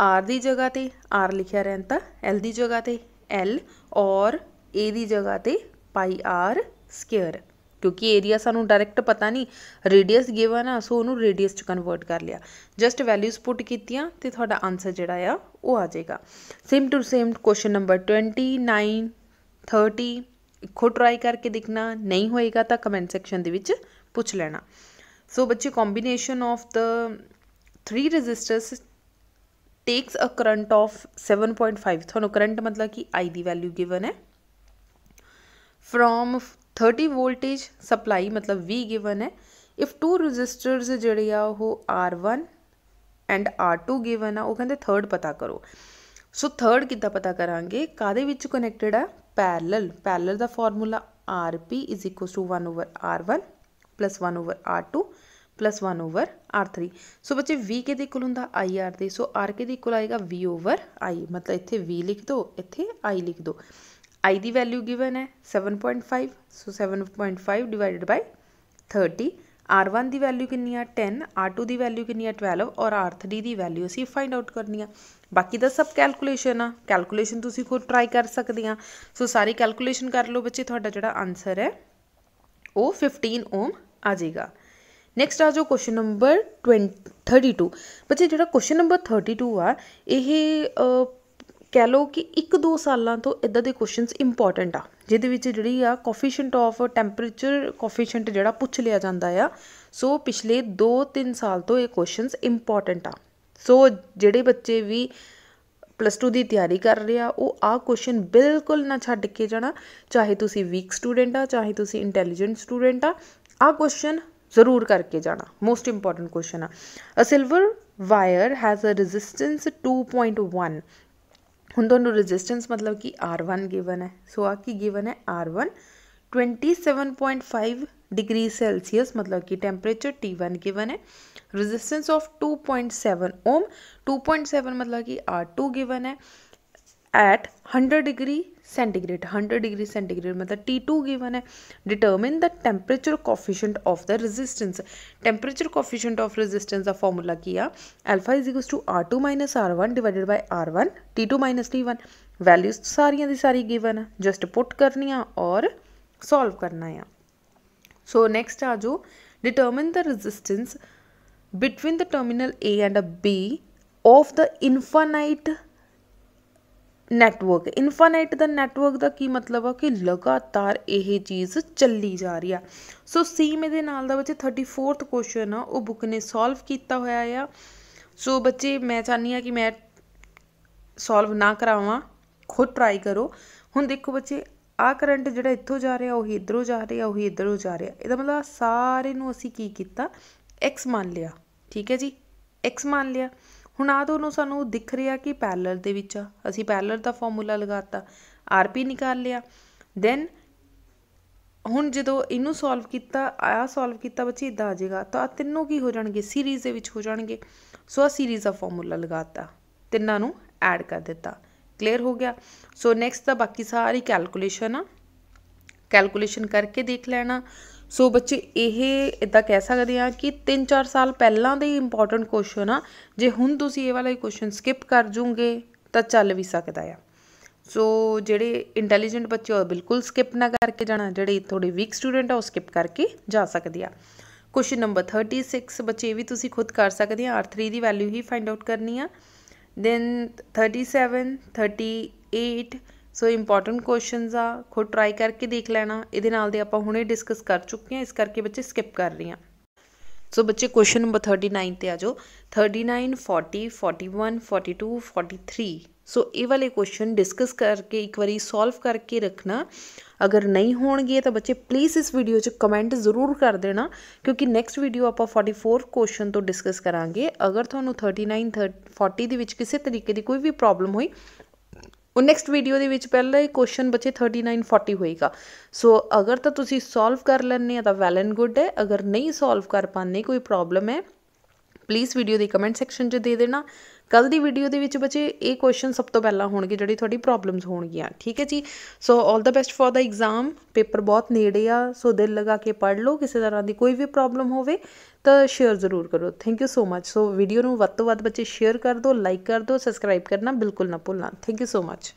ਆਰ ਦੀ ਜਗ੍ਹਾ ਤੇ ਆਰ ਲਿਖਿਆ ਰਹਿਣ ਤਾਂ ਐਲ ਦੀ ਜਗ੍ਹਾ ਤੇ ਐਲ ਔਰ ਏ ਦੀ ਜਗ੍ਹਾ ਤੇ ਪਾਈ ਆਰ ਸਕੁਅਰ ਕਿਉਂਕਿ ਏਰੀਆ ਸਾਨੂੰ ਡਾਇਰੈਕਟ ਪਤਾ ਨਹੀਂ ਰੇਡੀਅਸ ਗਿਵਨ ਆ ਸੋ ਉਹਨੂੰ ਰੇਡੀਅਸ ਚ ਕਨਵਰਟ ਕਰ ਲਿਆ ਜਸਟ ਵੈਲਿਊਜ਼ ਪੁੱਟ ਕੀਤੀਆਂ ਤੇ ਤੁਹਾਡਾ ਆਨਸਰ ਜਿਹੜਾ ਆ ਉਹ ਆ ਜਾਏਗਾ same to same question number 29 30 ਇੱਕੋ ਟਰਾਈ ਕਰਕੇ ਦੇਖਣਾ ਨਹੀਂ ਹੋਏਗਾ ਤਾਂ ਕਮੈਂਟ ਸੈਕਸ਼ਨ ਦੇ ਵਿੱਚ ਪੁੱਛ ਲੈਣਾ ਸੋ ਬੱਚੇ combination of the 3 resistors takes a current of 7.5 ਤੁਹਾਨੂੰ ਕਰੰਟ ਮਤਲਬ ਕਿ i ਦੀ ਵੈਲਿਊ ਗਿਵਨ ਹੈ ਫਰੋਮ 30 ਵੋਲਟੇਜ ਸਪਲਾਈ ਮਤਲਬ V ਗਿਵਨ ਹੈ ਇਫ ਟੂ ਰੈਜ਼ਿਸਟਰਸ ਜਿਹੜੇ ਆ ਉਹ R1 ਐਂਡ R2 ਗਿਵਨ ਆ ਉਹ ਕਹਿੰਦੇ ਥਰਡ ਪਤਾ ਕਰੋ ਸੋ ਥਰਡ ਕਿੱਦਾਂ ਪਤਾ ਕਰਾਂਗੇ ਕਾਦੇ ਵਿੱਚ ਕਨੈਕਟਡ ਆ ਪੈਰਲਲ ਪੈਰਲਲ ਦਾ formula RP 1 over R1 1 over R2 1 over R3 so ਬੱਚੇ V ਕੇ ਦੇ ਇਕੁਅਲ ਹੁੰਦਾ IR ਦੇ ਸੋ RK ਦੇ ਇਕੁਅਲ ਆਏਗਾ V ओवर I ਮਤਲਬ ਇੱਥੇ V ਲਿਖ ਦਿਓ ਇੱਥੇ I ਲਿਖ ਦਿਓ i ਦੀ ਵੈਲਿਊ ਗਿਵਨ ਹੈ 7.5 ਸੋ 7.5 ਡਿਵਾਈਡਡ ਬਾਈ 30 r1 ਦੀ ਵੈਲਿਊ ਕਿੰਨੀ ਆ 10 r2 ਦੀ ਵੈਲਿਊ ਕਿੰਨੀ ਆ 12 ਔਰ r3 ਦੀ ਵੈਲਿਊ ਅਸੀਂ ਫਾਈਂਡ ਆਊਟ ਕਰਨੀ ਆ ਬਾਕੀ ਦਾ ਸਭ ਕੈਲਕੂਲੇਸ਼ਨ ਆ ਕੈਲਕੂਲੇਸ਼ਨ ਤੁਸੀਂ ਖੁਦ ਟਰਾਈ ਕਰ ਸਕਦੇ ਆ ਸੋ ਸਾਰੀ ਕੈਲਕੂਲੇਸ਼ਨ ਕਰ ਲਓ ਬੱਚੇ ਤੁਹਾਡਾ ਜਿਹੜਾ ਆਨਸਰ ਹੈ ਉਹ 15 ਓਮ ਆ ਜਾਏਗਾ ਨੈਕਸਟ ਆ ਜੋ ਕੁਐਸਚਨ ਨੰਬਰ 20 32 ਬੱਚੇ ਜਿਹੜਾ ਕੁਐਸਚਨ ਨੰਬਰ 32 ਆ ਇਹ ਕਹਿ ਲਓ ਕਿ 1-2 ਸਾਲਾਂ ਤੋਂ ਇਦਾਂ ਦੇ ਕੁਐਸਚਨਸ ਇੰਪੋਰਟੈਂਟ ਆ ਜਿਹਦੇ ਵਿੱਚ ਜਿਹੜੀ ਆ ਕੋਫੀਸ਼ੀਐਂਟ ਆਫ ਟੈਂਪਰੇਚਰ ਕੋਫੀਸ਼ੀਐਂਟ ਜਿਹੜਾ ਪੁੱਛ ਲਿਆ ਜਾਂਦਾ ਆ ਸੋ ਪਿਛਲੇ 2-3 ਸਾਲ ਤੋਂ ਇਹ ਕੁਐਸਚਨਸ ਇੰਪੋਰਟੈਂਟ ਆ ਸੋ ਜਿਹੜੇ ਬੱਚੇ ਵੀ ਪਲੱਸ 2 ਦੀ ਤਿਆਰੀ ਕਰ ਰਹੇ ਆ ਉਹ ਆ ਕੁਐਸਚਨ ਬਿਲਕੁਲ ਨਾ ਛੱਡ ਕੇ ਜਾਣਾ ਚਾਹੇ ਤੁਸੀਂ ਵੀਕ ਸਟੂਡੈਂਟ ਆ ਚਾਹੇ ਤੁਸੀਂ ਇੰਟੈਲੀਜੈਂਟ ਸਟੂਡੈਂਟ ਆ ਆ ਕੁਐਸਚਨ ਜ਼ਰੂਰ ਕਰਕੇ ਜਾਣਾ ਮੋਸਟ ਇੰਪੋਰਟੈਂਟ ਕੁਐਸਚਨ ਆ a silver wire has a resistance 2.1 हूँ तो रजिस्टेंस मतलब कि आर वन गिवन है सो आ की गिवन है R one twenty seven point five degree Celsius मतलब कि टेम्परेचर टी वन गिवन है resistance of two point seven ohm two point seven मतलब कि आर टू गिवन है at 100 degree centigrade 100 degree centigrade मतलब टी टू गिवन है determine the temperature coefficient of the resistance temperature coefficient of resistance का formula किया alpha is equal to R two minus R one divided by R one T two minus T one values सारिया की सारी given है just put करनी और solve करना है सो नैक्सट आ जाओ determine the resistance between the terminal A and B of the infinite network infinite ਦਾ ਨੈਟਵਰਕ ਦਾ ਕੀ ਮਤਲਬ ਆ ਕਿ ਲਗਾਤਾਰ ਇਹ ਚੀਜ਼ ਚੱਲੀ ਜਾ ਰਹੀ ਆ ਸੋ ਮੇ ਦੇ ਨਾਲ ਦਾ ਬੱਚੇ 34th ਕੁਐਸਚਨ ਆ ਉਹ ਬੁੱਕ ਨੇ ਸੋਲਵ ਕੀਤਾ ਹੋਇਆ ਆ ਸੋ ਬੱਚੇ ਮੈਂ ਚਾਹਨੀ ਆ ਕਿ ਮੈਂ ਸੋਲਵ ਨਾ ਕਰਾਵਾਂ ਖੁਦ ਟਰਾਈ ਕਰੋ ਹੁਣ ਦੇਖੋ ਬੱਚੇ ਆ ਕਰੰਟ ਜਿਹੜਾ ਇੱਥੋਂ ਜਾ ਰਿਹਾ ਉਹ ਇਧਰੋਂ ਜਾ ਰਿਹਾ ਉਹ ਇਧਰੋਂ ਜਾ ਰਿਹਾ ਇਹਦਾ ਮਤਲਬ ਸਾਰੇ ਨੂੰ ਅਸੀਂ ਕੀ ਕੀਤਾ x ਮੰਨ ਲਿਆ ਠੀਕ ਹੈ ਜੀ x ਮੰਨ ਲਿਆ ਹੁਣ ਆ ਦੋਨੋਂ ਸਾਨੂੰ ਦਿਖ ਰਿਹਾ ਕਿ ਪੈਰਲਲ ਦੇ ਵਿੱਚ ਆ ਅਸੀਂ ਪੈਰਲਲ ਦਾ ਫਾਰਮੂਲਾ ਲਗਾਤਾ ਆਰਪੀ ਨਿਕਾਲ ਲਿਆ ਦੈਨ ਹੁਣ ਜਦੋਂ ਇਹਨੂੰ ਸੋਲਵ ਕੀਤਾ ਆ ਸੋਲਵ ਕੀਤਾ ਬੱਚੇ ਇਦਾਂ ਆ ਜਾਏਗਾ ਤਾਂ ਤਿੰਨੋਂ ਕੀ ਹੋ ਜਾਣਗੇ ਸੀਰੀਜ਼ ਦੇ ਵਿੱਚ ਹੋ ਜਾਣਗੇ ਸੋ ਆ ਸੀਰੀਜ਼ ਦਾ ਫਾਰਮੂਲਾ ਲਗਾਤਾ ਤਿੰਨਾਂ ਨੂੰ ਐਡ ਕਰ ਦਿੱਤਾ ਕਲੀਅਰ ਹੋ ਗਿਆ ਸੋ ਨੈਕਸਟ ਦਾ ਬਾਕੀ ਸਾਰੀ ਕੈਲਕੂਲੇਸ਼ਨ ਆ ਕੈਲਕੂਲੇਸ਼ਨ ਕਰਕੇ ਦੇਖ ਲੈਣਾ ਸੋ ਬੱਚੇ ਇਹ ਇਦਾਂ ਕਹਿ ਸਕਦੇ ਆ ਕਿ 3-4 ਸਾਲ ਪਹਿਲਾਂ ਦੇ ਇੰਪੋਰਟੈਂਟ ਕੁਐਸਚਨ ਆ ਜੇ ਹੁਣ ਤੁਸੀਂ ਇਹ ਵਾਲਾ ਕੁਐਸਚਨ ਸਕਿਪ ਕਰ ਜੂਗੇ ਤਾਂ ਚੱਲ ਵੀ ਸਕਦਾ ਆ ਸੋ ਜਿਹੜੇ ਇੰਟੈਲੀਜੈਂਟ ਬੱਚੇ ਉਹ ਬਿਲਕੁਲ ਸਕਿਪ ਨਾ ਕਰਕੇ ਜਾਣਾ ਜਿਹੜੇ ਥੋੜੇ ਵੀਕ ਸਟੂਡੈਂਟ ਆ ਉਹ ਸਕਿਪ ਕਰਕੇ ਜਾ ਸਕਦੇ ਆ ਕੁਐਸਚਨ ਨੰਬਰ 36 ਬੱਚੇ ਵੀ ਤੁਸੀਂ ਖੁਦ ਕਰ ਸਕਦੇ ਆ R3 ਦੀ ਵੈਲਿਊ ਹੀ ਫਾਈਂਡ ਆਊਟ ਕਰਨੀ ਆ ਦੈਨ 37 38 ਸੋ ਇੰਪੋਰਟੈਂਟ ਕੁਐਸਚਨਸ ਆ ਖੁਦ ਟਰਾਈ ਕਰਕੇ ਦੇਖ ਲੈਣਾ ਇਹਦੇ ਨਾਲ ਦੇ ਆਪਾਂ ਹੁਣੇ ਡਿਸਕਸ ਕਰ ਚੁੱਕੇ ਹਾਂ ਇਸ ਕਰਕੇ ਬੱਚੇ ਸਕਿਪ ਕਰ ਰਹੀ ਆ ਸੋ ਬੱਚੇ ਕੁਐਸਚਨ ਨੰਬਰ 39 ਤੇ ਆ ਜਾਓ 39 40 41 42 43 ਸੋ ਇਹ ਵਾਲੇ ਕੁਐਸਚਨ ਡਿਸਕਸ ਕਰਕੇ ਇੱਕ ਵਾਰੀ ਸੋਲਵ ਕਰਕੇ ਰੱਖਣਾ ਅਗਰ ਨਹੀਂ ਹੋਣਗੇ ਤਾਂ ਬੱਚੇ ਪਲੀਜ਼ ਇਸ ਵੀਡੀਓ 'ਚ ਕਮੈਂਟ ਜ਼ਰੂਰ ਕਰ ਦੇਣਾ ਕਿਉਂਕਿ ਨੈਕਸਟ ਵੀਡੀਓ ਆਪਾਂ 44 ਕੁਐਸਚਨ ਤੋਂ ਡਿਸਕਸ ਕਰਾਂਗੇ ਅਗਰ ਤੁਹਾਨੂੰ 39 40 ਦੇ ਵਿੱਚ ਕਿਸੇ ਤਰੀਕੇ ਦੀ ਕੋਈ ਵੀ ਪ੍ਰੋਬਲਮ ਹੋਈ ਉਹ ਨੈਕਸਟ ਵੀਡੀਓ ਦੇ ਵਿੱਚ ਪਹਿਲਾ ਹੀ ਕੁਐਸਚਨ ਬੱਚੇ 39 40 ਹੋਏਗਾ ਸੋ ਅਗਰ ਤਾਂ ਤੁਸੀਂ ਸੋਲਵ ਕਰ ਲੈਣੇ ਆ ਤਾਂ ਵੈਲ ਐਂਡ ਗੁੱਡ ਹੈ ਅਗਰ ਨਹੀਂ ਸੋਲਵ ਕਰ ਪਾਣੇ ਕੋਈ ਪ੍ਰੋਬਲਮ ਹੈ ਪਲੀਜ਼ ਵੀਡੀਓ ਦੀ ਕਮੈਂਟ ਸੈਕਸ਼ਨ 'ਚ ਦੇ ਦੇਣਾ ਕੱਲ ਦੀ ਵੀਡੀਓ ਦੇ ਵਿੱਚ ਬੱਚੇ ਇਹ ਕੁਐਸਚਨ ਸਭ ਤੋਂ ਪਹਿਲਾਂ ਹੋਣਗੇ ਜਿਹੜੇ ਤੁਹਾਡੀ ਪ੍ਰੋਬਲਮਸ ਹੋਣਗੀਆਂ ਠੀਕ ਹੈ ਜੀ so all the best for the exam paper ਬਹੁਤ ਨੇੜੇ ਆ ਸੋ ਦਿਲ ਲਗਾ ਕੇ ਪੜ੍ਹ ਲਓ ਕਿਸੇ ਤਰ੍ਹਾਂ ਦੀ ਕੋਈ ਵੀ ਪ੍ਰੋਬਲਮ ਹੋਵੇ ਤਾਂ ਸ਼ੇਅਰ ਜ਼ਰੂਰ ਕਰੋ thank you so much so video ਨੂੰ ਵੱਧ ਤੋਂ ਵੱਧ ਬੱਚੇ ਸ਼ੇਅਰ ਕਰ ਦਿਓ ਲਾਈਕ ਕਰ ਦਿਓ ਸਬਸਕ੍ਰਾਈਬ ਕਰਨਾ ਬਿਲਕੁਲ ਨਾ ਭੁੱਲਣਾ ਥੈਂਕ ਯੂ ਸੋ ਮੱਚ